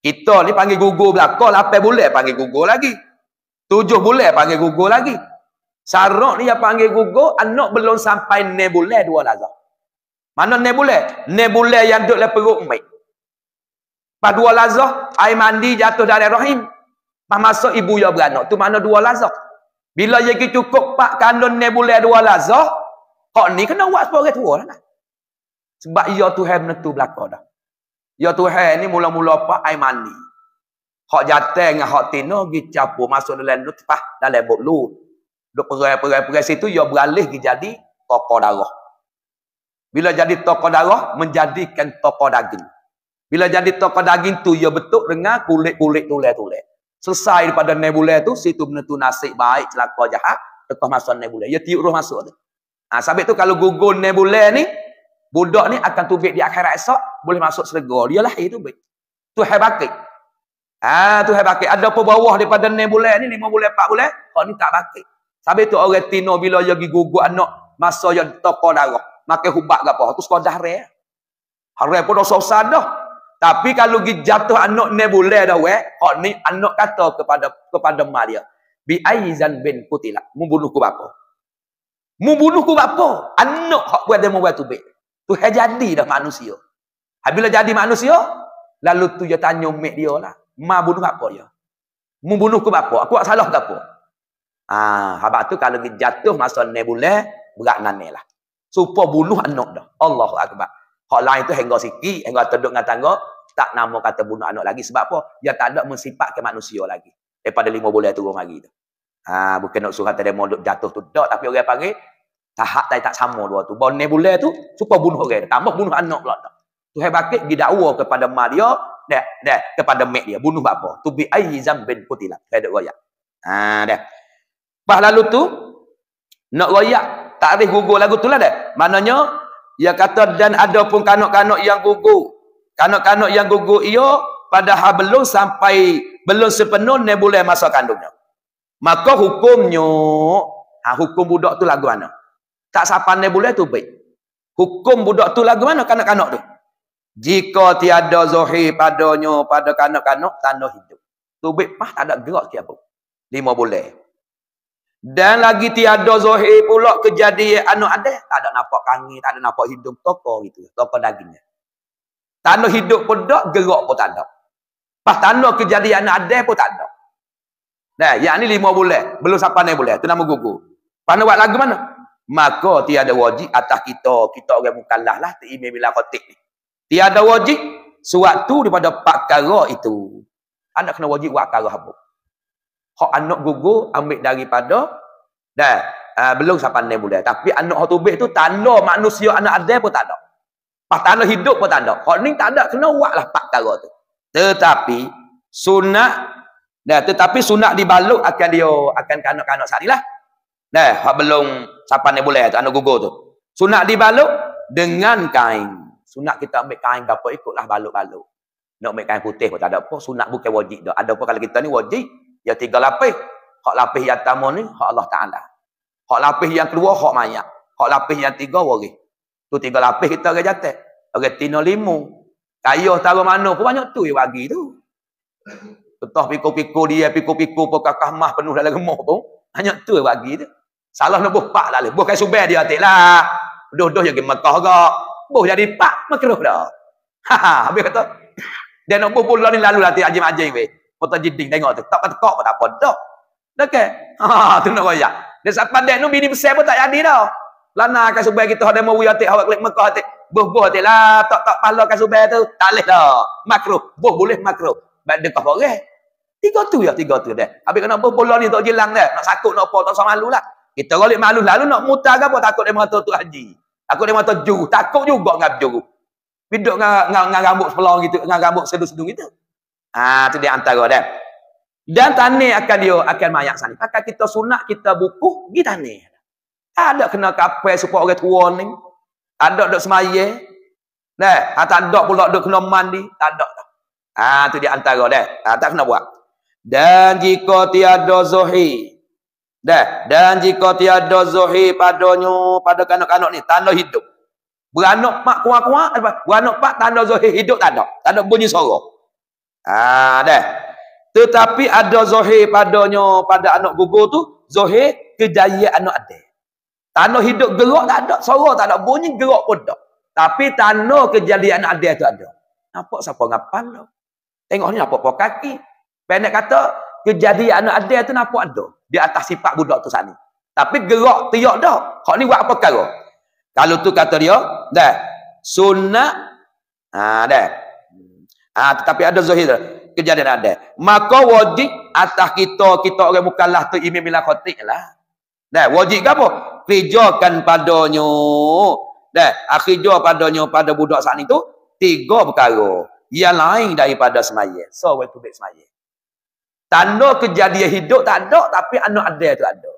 Kita ni panggil gugur belaka lape boleh panggil gugur lagi. Tujuh boleh panggil gugur lagi. Sarok ni yang panggil gugur anak belum sampai ne boleh dua lazak. Mana nebule? Nebule yang duduk dalam perut umik. Lepas dua lazah, air mandi jatuh dari rahim. Lepas masuk ibu yang beranak. Itu mana dua lazah. Bila yang cukup pak kandung nebule dua lazah, kok ni kena buat sebagai tua lah. Nah. Sebab ia ya Tuhan menentu belakang dah. Ya Tuhan ni mula-mula pak Air mandi. Hak jateng dengan hak tino gi capu masuk dalam nutfah dalam bulu. Duk perai-perai-perai situ ia ya beralih gi jadi kokor darah. Bila jadi tokoh darah, menjadikan tokoh daging. Bila jadi tokoh daging tu, ia betul dengan kulit-kulit tulik-tulik. Selesai daripada nebula tu, situ menentu nasib baik, celaka jahat, tetap masuk nebula. Ia tiup roh masuk tu. Ha, sampai tu kalau gugur nebula ni, budak ni akan tubik di akhirat esok, boleh masuk serga. Dia itu tubik. Tu hebat Ah ha, tu hai bakit. Ada apa bawah daripada ni bulan ni, lima bulan, empat bulan. Kau ni tak bakit. Sabit tu orang tino bila dia pergi gugur anak, masa dia tokoh darah makan hubat ke apa. Itu sekolah hari. Hari pun dah susah dah. Tapi kalau gi jatuh anak ni boleh dah weh, hak ni anak kata kepada kepada mak dia, bi aizan bin kutila, mu bunuh ku bapa. Mu ku bapa, anak hak buat demo buat tu be. Tu ha jadi dah manusia. Habila jadi manusia, lalu tu dia tanya mak dia lah, ma bunuh apa dia? Mu bunuh ku bapa, aku buat salah ke apa? Ah, habaq tu kalau gi jatuh masa ni boleh, berat nan Supa bunuh anak dah. Allahu akbar. Hak lain tu hingga sikit, hingga terduduk dengan tangga, tak nama kata bunuh anak lagi sebab apa? Dia tak ada mensifat ke manusia lagi. Daripada lima bulan turun lagi. tu. Ha, bukan nak surah tadi mau jatuh tu dak tapi orang panggil tahap tadi tak sama dua tu. Bau ni bulan tu supa bunuh orang. Tambah bunuh anak pula tu. Tuhan bakit didakwa kepada mak dia, dah, dah, kepada mak dia bunuh apa? Tu bi zam zambin putih lah. ada royak. Ha dah. Pas lalu tu nak royak tak takrif gugur lagu tu lah dia. Maknanya, ia kata dan ada pun kanak-kanak yang gugur. Kanak-kanak yang gugur ia padahal belum sampai, belum sepenuh ni boleh masa kandungnya. Maka hukumnya, ha, hukum budak tu lagu mana? Tak sapan ni boleh tu baik. Hukum budak tu lagu mana kanak-kanak tu? Jika tiada zuhir padanya pada kanak-kanak tanah hidup. Tubik pah tak ada gerak tiap Lima boleh. Dan lagi tiada zahir pula kejadian anu ada. Tak ada nampak kangi, tak ada nampak hidung toko gitu. Toko dagingnya. Tak hidup pun tak, gerak pun tak ada. Pas tanda kejadian anu ada pun tak ada. Nah, yang ni lima bulan. Belum sampai ni bulan. Itu nama gugu. Pada buat lagu mana? Maka tiada wajib atas kita. Kita orang mukallah lah. Terima bila kotik. ni. Tiada wajib. Suatu daripada perkara itu. Anak kena wajib buat perkara habuk hok anak gugur ambil daripada dah uh, belum sampai ni boleh. tapi anak hok tubih tu tanda manusia anak ada pun tak ada pas tanda hidup pun tak ada hok ni tak ada kena buatlah pak tara tu tetapi sunat dah tetapi sunat dibalut akan dia akan kanak-kanak sarilah dah hok belum sampai ni boleh. tu anak gugur tu sunat dibalut dengan kain sunat kita ambil kain berapa ikutlah baluk baluk. nak ambil kain putih pun tak ada apa sunat bukan wajib dah ada apa kalau kita ni wajib yang tiga lapis. Hak lapis yang pertama ni, hak Allah Ta'ala. Hak lapis yang kedua, hak mayat. Hak lapis yang tiga, waris. Tu tiga lapis kita akan jatuh. Akan tina limu. Kayuh taruh mana pun banyak tu yang bagi tu. Ketah piku-piku dia, piku-piku pun kakak mah penuh dalam gemuk pun. Banyak tu yang bagi tu. Salah nak buka lah. Buka kaya subay dia atik lah. Duh-duh yang gemetah kak. Buh jadi pak, makeruh dah. Ha-ha, <laughs> habis kata. Dia nak buh pulau ni lalu lah tiap ajim-ajim weh kota jinting tengok tu. Tak patok tak apa dah. ke? <laughs> Ha tu nak royak. Dia saat pandai nu bini besar pun tak jadi dah. Lana akan subai kita ada mau yati awak klik Mekah hati. Buh buh hati lah. Tak tak pala akan subai tu. Tak leh dah. Makro. Buh boleh makro. Bak dekah boleh. Tiga tu ya tiga tu dah. Habis kena buh bola ni tak jelang dah. Nak sakut nak apa tak sama malu lah. Kita golik malu lalu nak muta ke apa takut dia mata tu haji. Takut dia mata juru. Takut juga ngap juru. Biduk ngah ngah rambut sebelah gitu, ngah rambut sedu-sedu gitu. Ah ha, tu dia antara dia. Dan tani akan dia akan mayak sana. Pakai kita sunat kita buku pergi tani. Ada kena kapal supaya orang tua ni. Ada dok semaya. Nah, ha, tak ada pula dok kena mandi, tak ada. Ah ha, tu dia antara dia. Ha, tak kena buat. Dan jika tiada zuhi. Dah, dan jika tiada zuhi padanya pada kanak-kanak ni tanda hidup. Beranak pak kuat-kuat, beranak pak tanda zuhi hidup tak ada. Tak ada bunyi suara. Ah dah. Tetapi ada zahir padanya pada anak gugur tu, zohir kejayaan anak ade. Tanah hidup gerak tak ada, suara tak ada, bunyi gerak pun tak. Tapi tanah kejadian anak ade tu ada. Nampak siapa ngapal lo. Tengok ni nampak pokok kaki. Pendek kata kejadian anak ade tu nampak ada di atas sifat budak tu sana. Tapi gerak tiak dah. Hak ni buat apa kalau? Kalau tu kata dia, dah. Sunnah. Ah, dah. Ha, tetapi ada zahir kejadian ada. Maka wajib atas kita kita orang mukallaf tu imam bila khatib lah. Dah, wajib apa? Kerjakan padanya. Dah, akhirnya padanya pada budak saat itu tiga perkara yang lain daripada semaya. So we to be semaya. Tanda kejadian hidup tak ada tapi anak ada tu ada.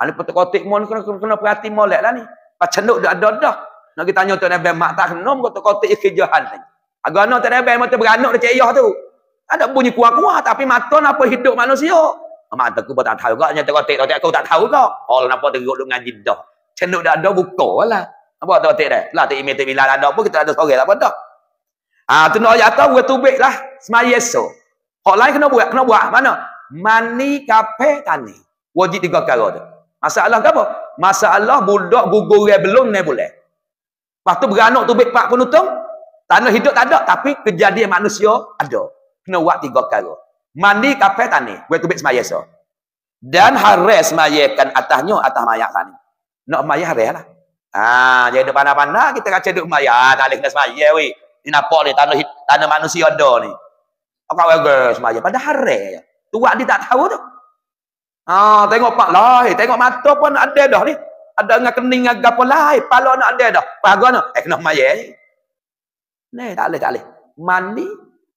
Ani kotik mon kena kena, perhati molek lah ni. Pacanduk dak ada dah. Nak kita tanya tu nabi mak tak kena mengotak-kotik ya, kerjaan ni. Agana tak dapat mata beranak dekat ayah tu. Ada bunyi kuat-kuat tapi mata apa hidup manusia. Ah, mata aku pun tak tahu juga. Nyata kotik tak aku tak tahu juga. Hal oh, apa teruk duk ngaji dah. Cenduk dah ada buka lah. Apa tak kotik dah? Lah tak imit bila ada pun kita ada sore lah pada. Ah tu nak ayat tahu tu lah semai eso. Hak lain kena buat, kena buat. Mana? Mani kape tani. Wajib tiga perkara tu. Masalah ke apa? Masalah budak gugur belum ni boleh. Lepas beranak tu baik pak penutung, Tanah hidup tak ada tapi kejadian manusia ada. Kena buat tiga perkara. Mandi kafe tani, gue tubik semaya so. Dan hare semaya kan atasnya atas mayat tani. Nak semaya hare lah. Ah, jadi panah-panah kita kaca duk semaya, ah, ha, tak boleh kena semaya weh. Ni nampak ni tanah tanah manusia ada ni. Apa gue semaya pada hare. Tu buat dia tak tahu tu. Ah, tengok pak lah, tengok mata pun ada dah ni. Ada dengan kening dengan gapo lah, pala nak ada dah. Pagana, eh kena semaya. Eh. Nah, tak boleh, tak boleh. Mani,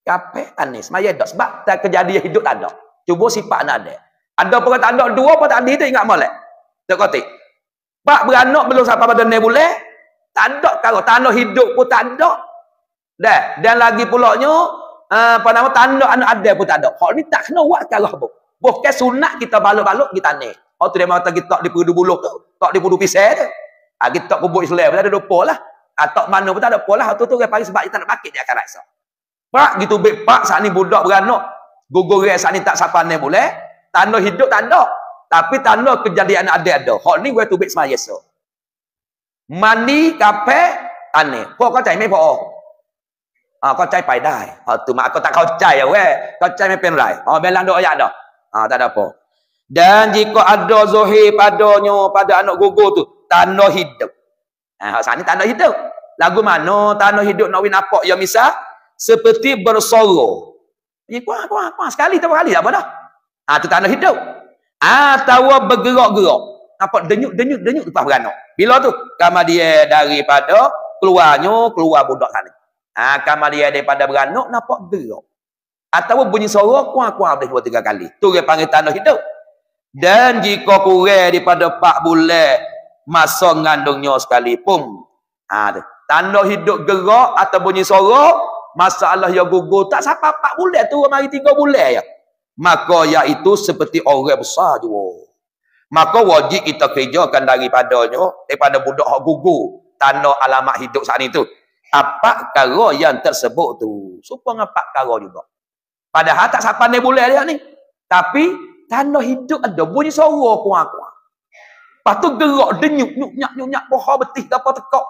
kape, anis. Maya dok. Sebab tak kejadian hidup tak ada. Cuba sifat nak ada. Ada pun tak ada. Dua pun tak ada. Itu ingat malak. Tak kotik. Pak beranak belum sampai pada ni boleh. Tak ada kalau. Tanah hidup pun tak ada. Dah. Dan lagi pulaknya, uh, eh, apa nama, tanah anak ada pun tak ada. Hak ni tak kena buat kalau pun. Bukan sunat kita balut-balut, kita ni. Hak tu dia mahu kita tak di perdu buluh tu. Tak di perdu pisah tu. Ha, kita tak kubur Islam. Ada dua lah atau mana pun tak ada pola tu tu orang pagi sebab dia tak nak bakit dia akan rasa pak gitu be pak saat ni budak beranak gugur dia saat ni tak siapa ni boleh tanda hidup tak ada tapi tanda kejadian ada ada hok ni gue tu be semaya so mandi kape tane ko kau cai mai pao oh. ah kau cai pai dai ha tu mak Kau tak kau cai ya we kau cai mai penrai ha belang doa ya ada ha tak ada apa dan jika ada zahir padanya pada anak gugur tu tanda hidup Ha, hak sana tanah hidup. Lagu mana tanah hidup nak winapak yang misal? Seperti bersoro. Ya, kuah, kuah, kuah. Sekali, tak kali, tak apa dah. Ha, itu tanah hidup. Atau bergerak-gerak. Nampak denyut, denyut, denyut lepas beranak. Bila tu? Kamu dia daripada keluarnya, keluar budak sana. Ha, kamu dia daripada beranak, nampak gerak. Atau bunyi soro, kuah, kuah, dah dua, tiga kali. Tu dia panggil tanah hidup. Dan jika kurang daripada pak bulan, masa ngandungnya sekalipun. Ha, tanda hidup gerak atau bunyi suara, masalah yang gugur, tak sampai empat bulan, turun mari tiga bulan. Ya. Maka iaitu ya seperti orang besar juga. Maka wajib kita kerjakan daripadanya, daripada budak yang gugur, tanda alamat hidup saat itu. Apa kara yang tersebut tu? Supaya dengan empat kara juga. Padahal tak sampai ni bulan dia ni. Tapi, tanda hidup ada bunyi suara kuat-kuat. Patut gerak denyuk nyuk nyuk nyuk nyuk boha betih apa tekak.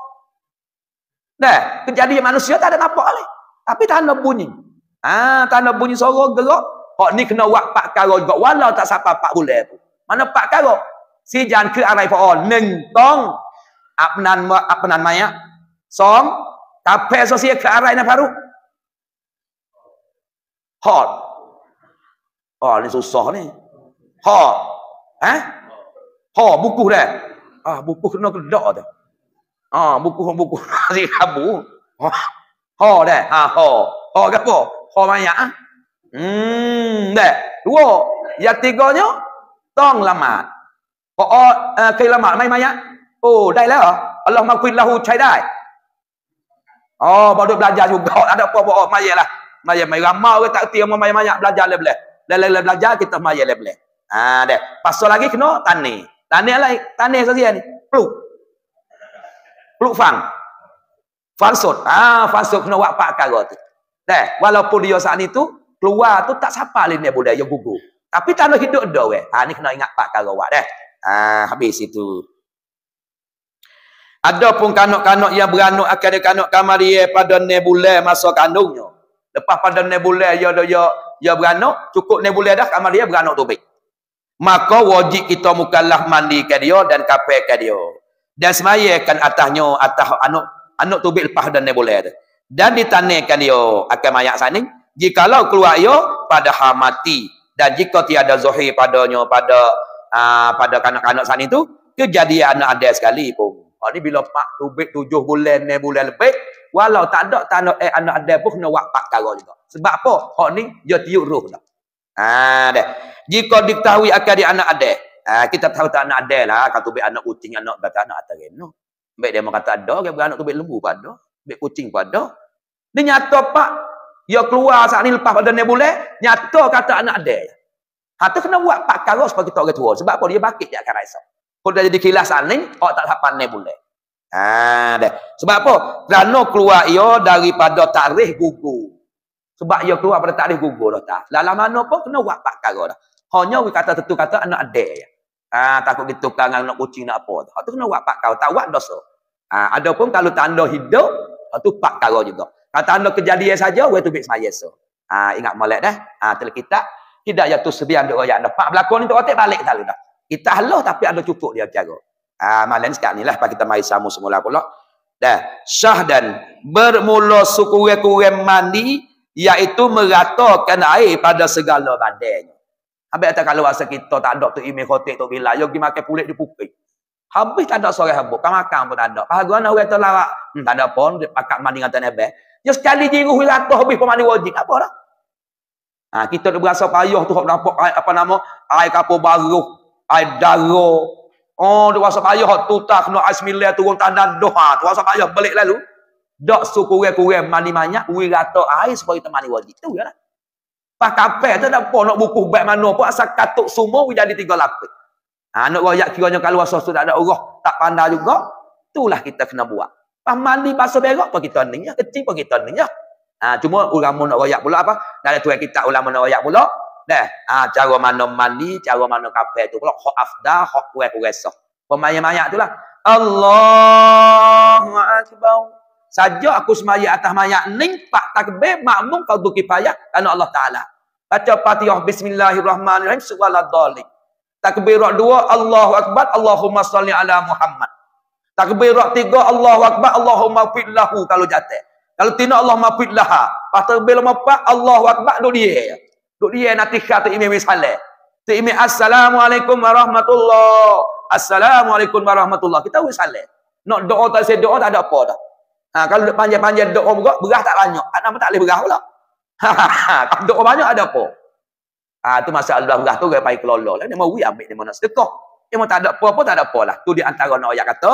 Nah, kejadian manusia tak ada nampak lagi. Tapi tak ada bunyi. Ah, ha, tak ada bunyi suara gerak. Hak ni kena buat pak karo juga walau tak sapa pak bulan tu. Mana pak karo? Si jangan ke arah arai fa'al nentong apnan ma apnan maya. Song tapai sosial ke arah na baru. Hot. Oh, ni susah ni. Hot. Eh? พ่อบุกูเด้อ่าบุกูนกดอดอ่าบุกูบุกูสิครับบุพ่อได้ฮ่าพ่อพ่อกับพ่อพ่อมาอย่าอืมเด้รู้อยากติกกนยต้องละหมาดพออ่าเคยละหมาดไหมมายโอ้ได้แล้วเหรอเรามาคุยละหูใช้ได้อ๋อบอดูบลัดยาอยู่ก่อนอ่ะพ่อพ่อมาเย่ละมาเย่ไม่รำเมาก็ตักเตียงมาไม่มาอย่างบลัดาเล็บเล็บเล็บเล็บบลัดยาคิดต่อมาเย่เล็บเล็บอ่าได้ปัสสาวะกิ๊กเนาะตันนี่ tanya lah, tanya sosial ni, peluk. Peluk fang. fang ha, Falsut. Ah, fang sot. kena buat pak kara tu. Teh, walaupun dia saat ni keluar tu tak siapa lah ni budaya gugur. Tapi tanda hidup dia weh. Ha, ni kena ingat pak kara buat deh. Ah, ha, habis itu. Ada pun kanak-kanak yang beranak akan dia kanak kamariye eh, pada nebule masa kandungnya. Lepas pada nebule ya, ya ya ya beranak, cukup nebule dah kamariye beranak tu baik maka wajib kita mukallaf mandikan dia dan kafirkan dia dan semayakan atasnya atas anak anak tubik lepas dan boleh dan ditanyakan dia akan mayat sana jika keluar dia pada mati dan jika tiada zuhir padanya pada aa, ah, pada kanak-kanak sana itu kejadian anak ada sekali pun oh, ni bila pak tubik tujuh bulan ni bulan lebih walau tak ada tanah eh, anak ada pun kena wak pak juga sebab apa hak ni dia tiup roh dah Ha, ada. Jika diketahui akan dia anak ada. Ha, kita tahu tak anak ada lah. Kalau tubik anak kucing, anak bakal anak atas reno. Baik dia kata ada, dia beranak tubik lembu pun ada. Baik kucing pun ada. nyata pak, dia keluar saat ni lepas pada ni boleh, nyata kata anak ada. Hatta kena buat pak karos bagi tak ketua. Sebab apa dia bakit dia akan rasa. Kalau dia jadi kilas saat ni, orang tak sapan ni boleh. Ha, Sebab apa? Kerana keluar ia daripada tarikh gugur. Sebab ia keluar pada tarikh gugur dah tak. Lalah mana pun kena buat pak kara dah. Hanya we kata tentu kata anak ada. ha, takut gitu kangang nak kucing nak apa. Hak tu kena buat pak kara, tak buat dosa. Ah ha, adapun kalau tanda hidup, tu pak kara juga. Kalau tanda kejadian saja, we tu bik saya so. ha, ingat molek dah. Ah ha, kita tidak tu sebian doa yang ada. Pak belakang ni tu otak balik tadi dah. Kita Allah tapi ada cukup dia cara. ha, malam sekarang nilah pak kita mai sama semula pula. Dah, syah dan bermula sukure-kure mandi iaitu meratakan air pada segala badannya. Habis kata kalau asal kita tak ada tu imi khotik tu bila yo pergi makan kulit dipukik. Habis tak ada sore habuk, kan makan pun tak ada. Pahaguan nak kata larak, hmm, tak ada pun pakak mandi dengan tanah bel. Yo sekali jiru hilat habis pemandi wajib apa dah? Ha, kita dah berasa payah tu nampak apa nama air kapur baru, air daro. Oh, dia rasa payah tu tak kena asmilah turun tanah doha. Tu rasa payah balik lalu. Dok su kurang-kurang mali banyak, wi rata air supaya kita mali wajib. Ya tu jelah. Pas kapal tu dak apa nak buku baik mana pun asal katuk semua wi jadi tiga lapis. Ha nak royak kiranya kalau asal tu tak ada urah, tak pandai juga, itulah kita kena buat. Pak mali basuh berak apa kita nanya, kecil apa kita nanya. Ha, cuma ulama nak royak pula apa? Dalam tuan kita ulama nak royak pula. Nah, ha, cara mana mali, cara mana kapal tu pula hak afda, hak kuat kuat Pemaya-maya itulah. Allahu akbar. Saja aku semayak atas mayak ni, pak takbir, makmum fardu kifayah, kerana Allah Ta'ala. Baca patiyah, bismillahirrahmanirrahim, suwala dalik. Takbir rak dua, Allahu Akbar, Allahumma salli ala Muhammad. Takbir tiga, Allahu Akbar, Allahumma fi'lahu, kalau jatuh. Kalau tina Allah mafid laha. Lepas terbila mafad, Allah wakbar duduk dia. Duduk dia nak tikhah tu imam salih. Tu imam Assalamualaikum warahmatullahi. Assalamualaikum warahmatullahi. Kita wis salih. Nak doa tak saya doa tak ada apa dah. Ha, kalau panjang-panjang doa juga, berah tak banyak. Anak pun tak boleh berah pula. <laughs> Ha, kalau doa banyak ada apa? Ha, tu masalah berah tu, dia pergi kelola lah. Dia mahu ambil, dia mahu nak sedekah. Dia mahu tak ada apa-apa, tak ada apa lah. Tu di antara nak ayat kata,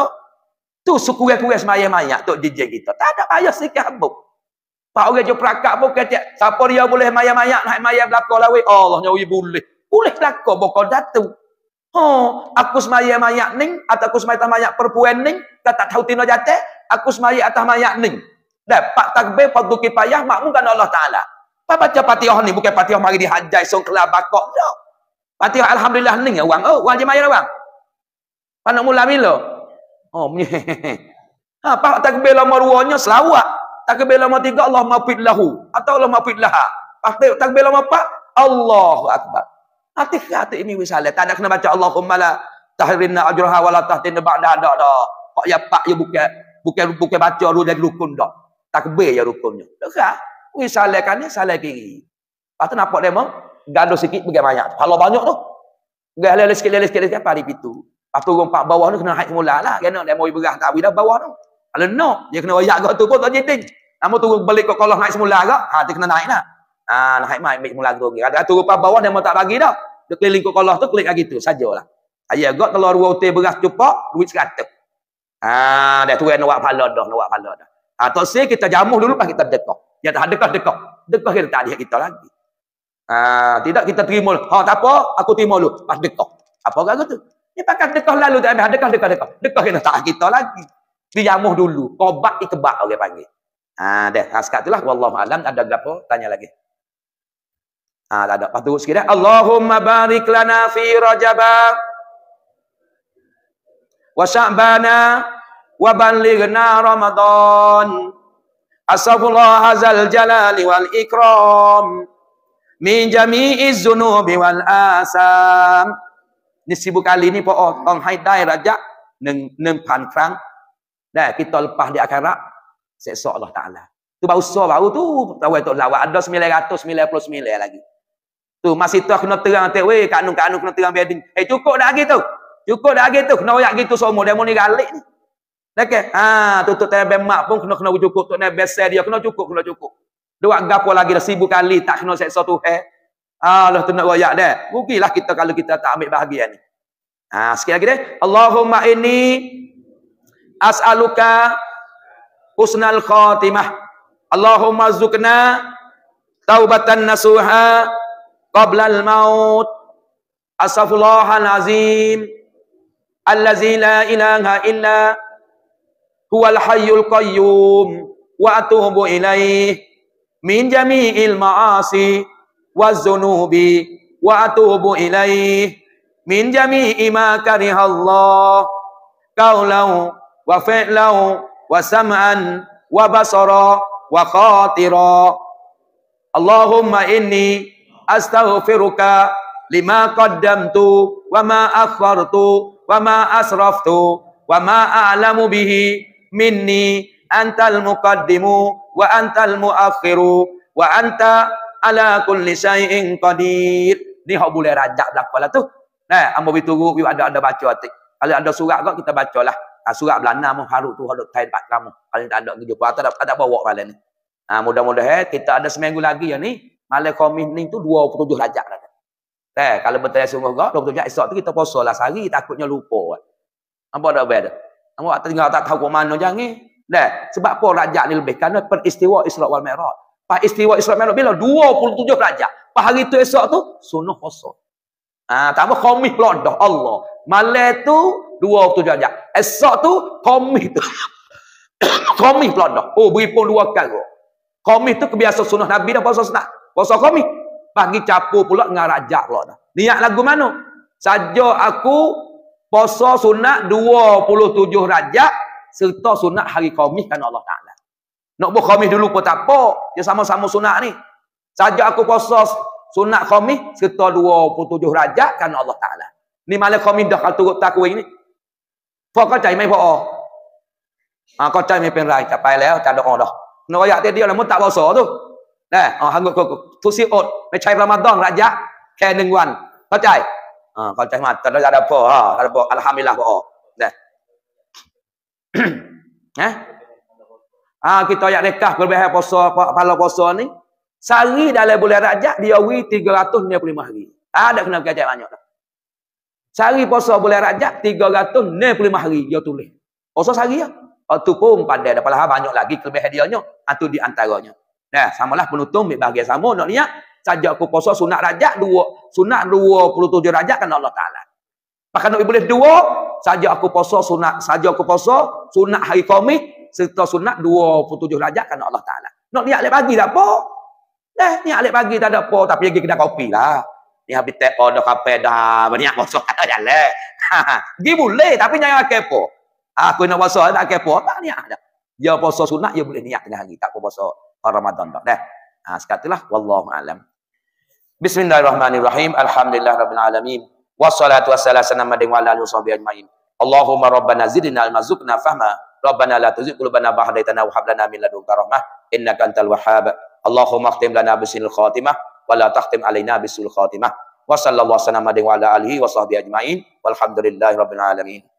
tu sukurai-kurai semayang mayak tu DJ kita. Tak ada payah sikit habuk. Pak orang jumpa rakak pun kata, siapa dia boleh mayang mayak nak mayang belakang lah weh. Allah nyawi boleh. Boleh belakang, bukan datu. Oh, aku semayang mayak ni, atau aku semayang mayak perempuan ni, kata tahu tina jatuh, aku semai atas mayat ni. pak takbir payah kifayah makmumkan Allah Taala. Pak baca Fatihah ni bukan Fatihah mari di hajai song bakok dak. Fatihah alhamdulillah ni orang oh orang jemaah orang. Pa nak mula bila? Oh punya. <laughs> Ha pa takbir lama ruanya selawat. Takbir lama tiga Allah mafid atau Allah mafid Pak Pa takbir lama pa Allahu akbar. Hati hati ini misalnya tak ada kena baca Allahumma la tahrinna ajraha wa la tahtinna ba'da dak dak. Kok ya pak ya bukan bukan bukan baca ru jadi rukun dah. Takbir yang rukunnya. Terah. Ni salah kanan, salah kiri. Pastu nampak demo gaduh sikit bagi banyak tu. Kalau banyak tu. Gaduh lele sikit lele sikit apa di pitu. Pastu orang pak bawah tu kena haid semula lah. Kena demo berah tak dah bawah tu. Kalau no, dia kena wayak gak tu pun tak jadi. Namun turun balik ke kolah naik semula gak. Ha dia kena naik lah. Ha nak haid mai semula tu. Ada turun pak bawah demo tak bagi dah. Dia keliling ke kolah tu klik lagi tu sajalah. Ayah kalau telur rotan beras cepak duit 100. Ah, dah tu nak buat pahala dah, nak buat pahala dah. Ha ah, tu si kita jamuh dulu lepas kita dekah. Ya tak dekah dekah. Dekah kita tak ada kita lagi. Ah, tidak kita terima. Ha tak apa, aku terima dulu lepas dekah. Apa gara tu? Ni pakai dekah lalu tak ada dekah dekah dekah. Dekah kita tak kita lagi. Dijamuh dulu, kobak ikebak orang panggil. Ah, dah, ha sekat itulah wallahu alam ada berapa tanya lagi. Ha tak ada. Patut sikit dah. Allahumma barik lana fi rajab wa sya'bana wa balighna ramadan astaghfirullah azal jalali wal ikram min jami'i dzunubi wal asam ni sibuk kali ni po orang hai dai rajak 1000 kali dah kita lepas di akhirat seksa Allah taala tu baru so baru tu tawai tok lawak ada 999 lagi tu masih tu kena terang tak weh kanung kanung kena terang bedding eh cukup dah lagi tu cukup dah lagi tu kena oyak gitu semua demo ni galik ni Okay. Ha, tu tu tanya mak pun kena kena cukup. Tu tanya besar dia kena cukup, kena cukup. Dia buat gapo lagi dah sibuk kali tak kena seksa tu eh. Ha, Allah tu nak royak dah. Rugilah kita kalau kita tak ambil bahagian ni. Ha, sekali lagi deh. Allahumma ini as'aluka husnal khatimah. Allahumma zukna taubatan nasuha qabla al maut. Astaghfirullahal azim. Allazi la ilaha illa هو الحي القيوم وأتوب إليه من جميع المعاصي والذنوب وأتوب إليه من جميع ما كره الله قولا وفعلا وسمعا وبصرا وخاطرا اللهم إني أستغفرك لما قدمت وما أخرت وما أسرفت وما أعلم به minni antal muqaddimu wa antal muakhiru wa anta ala kulli syai'in qadir. Ni hak boleh rajak belaka lah tu. Nah, ambo bituru bi ada ada baca atik. Kalau ada surat kau kita bacalah. Ha, surat belana mu haru tu hak tai pak kamu. Kalau tak ada gejo pa tak ada bawa balan ni. Ha, mudah-mudahan mudah eh, kita ada seminggu lagi ya ni. Malam Khamis ni tu 27 rajak dah. Eh, kalau betul sungguh kau, 27 esok tu kita puasa lah sehari takutnya lupa. Apa dah beda? Awak tak tengok tak tahu ke mana jangan. Dah, sebab apa rajak ni lebih kerana peristiwa Isra wal Mi'raj. Pas istiwa Isra Mi'raj bila 27 rajak. Pas hari tu esok tu sunnah puasa. Ha, ah, tak apa khamis pula dah Allah. Malam tu 27 rajak. Esok tu khamis tu. khamis pula dah. Oh, beri pun dua kali. Khamis tu kebiasa sunnah Nabi dah puasa sunat. Puasa khamis. Pagi capur pula dengan rajak pula dah. Niat lagu mana? Saja aku Puasa sunat 27 rajak serta sunat hari Khamis kan Allah Taala. Nak buat Khamis dulu pun tak apa, dia sama-sama sunat ni. Saja aku puasa sunat Khamis serta 27 rajak kan Allah Taala. Ni malam Khamis dah kalau turut takwi ni. Kau kau cai mai apa? Ah, ha kau cai mai penrai capai lah, tak ada orang dah. Nak royak dia dia lah mun tak puasa tu. Nah, ha ah, hangut kau tu si ot, mai cai Ramadan rajab ke 1 wan. Kau cai? Ha, kalau tak semangat, tak ada apa. Ha, tak ada apa. Alhamdulillah. Oh. Dah. <clears throat> eh? Ha, kita ayat rekah kelebihan puasa pala puasa ni. Sehari dalam bulan Rajab dia wi 395 hari. Ha, ada kena kaca banyak dah. Sehari puasa bulan Rajab 365 hari dia tulis. Puasa sehari ya. Lah. Waktu oh, pun pandai ada pala banyak lagi kelebihan dia nya. Ha, atau tu di antaranya. Nah, samalah penutup ambil bahagian sama nak niat saja aku puasa sunat rajak dua sunat puluh tujuh rajak kan Allah taala maka nak boleh dua saja aku puasa sunat saja aku puasa sunat hari qomi serta sunat tujuh rajak kan Allah taala nak niat alik pagi tak apa Dah eh, niat alik pagi tak ada apa tapi pergi kedai kopi lah ni habis tak ada kafe dah banyak puasa tak ada jalan <laughs> pergi boleh tapi jangan akan apa aku nak puasa tak akan apa tak niat dah ya puasa sunat ya boleh niat tengah hari tak apa puasa Ramadan dah deh Ha, sekatulah wallahu alam. بسم الله الرحمن الرحيم الحمد لله رب العالمين والصلاة والسلام على محمد وعلى آله وصحبه أجمعين اللهم ربنا زدنا علما زقنا فهما ربنا لا تزغ قلوبنا بعد إذ وهب لنا من لدنك رحمة إنك أنت الوهاب اللهم اختم لنا بسن الخاتمة ولا تختم علينا بسوء الخاتمة وصلى الله وسلم على محمد آله وصحبه أجمعين والحمد لله رب العالمين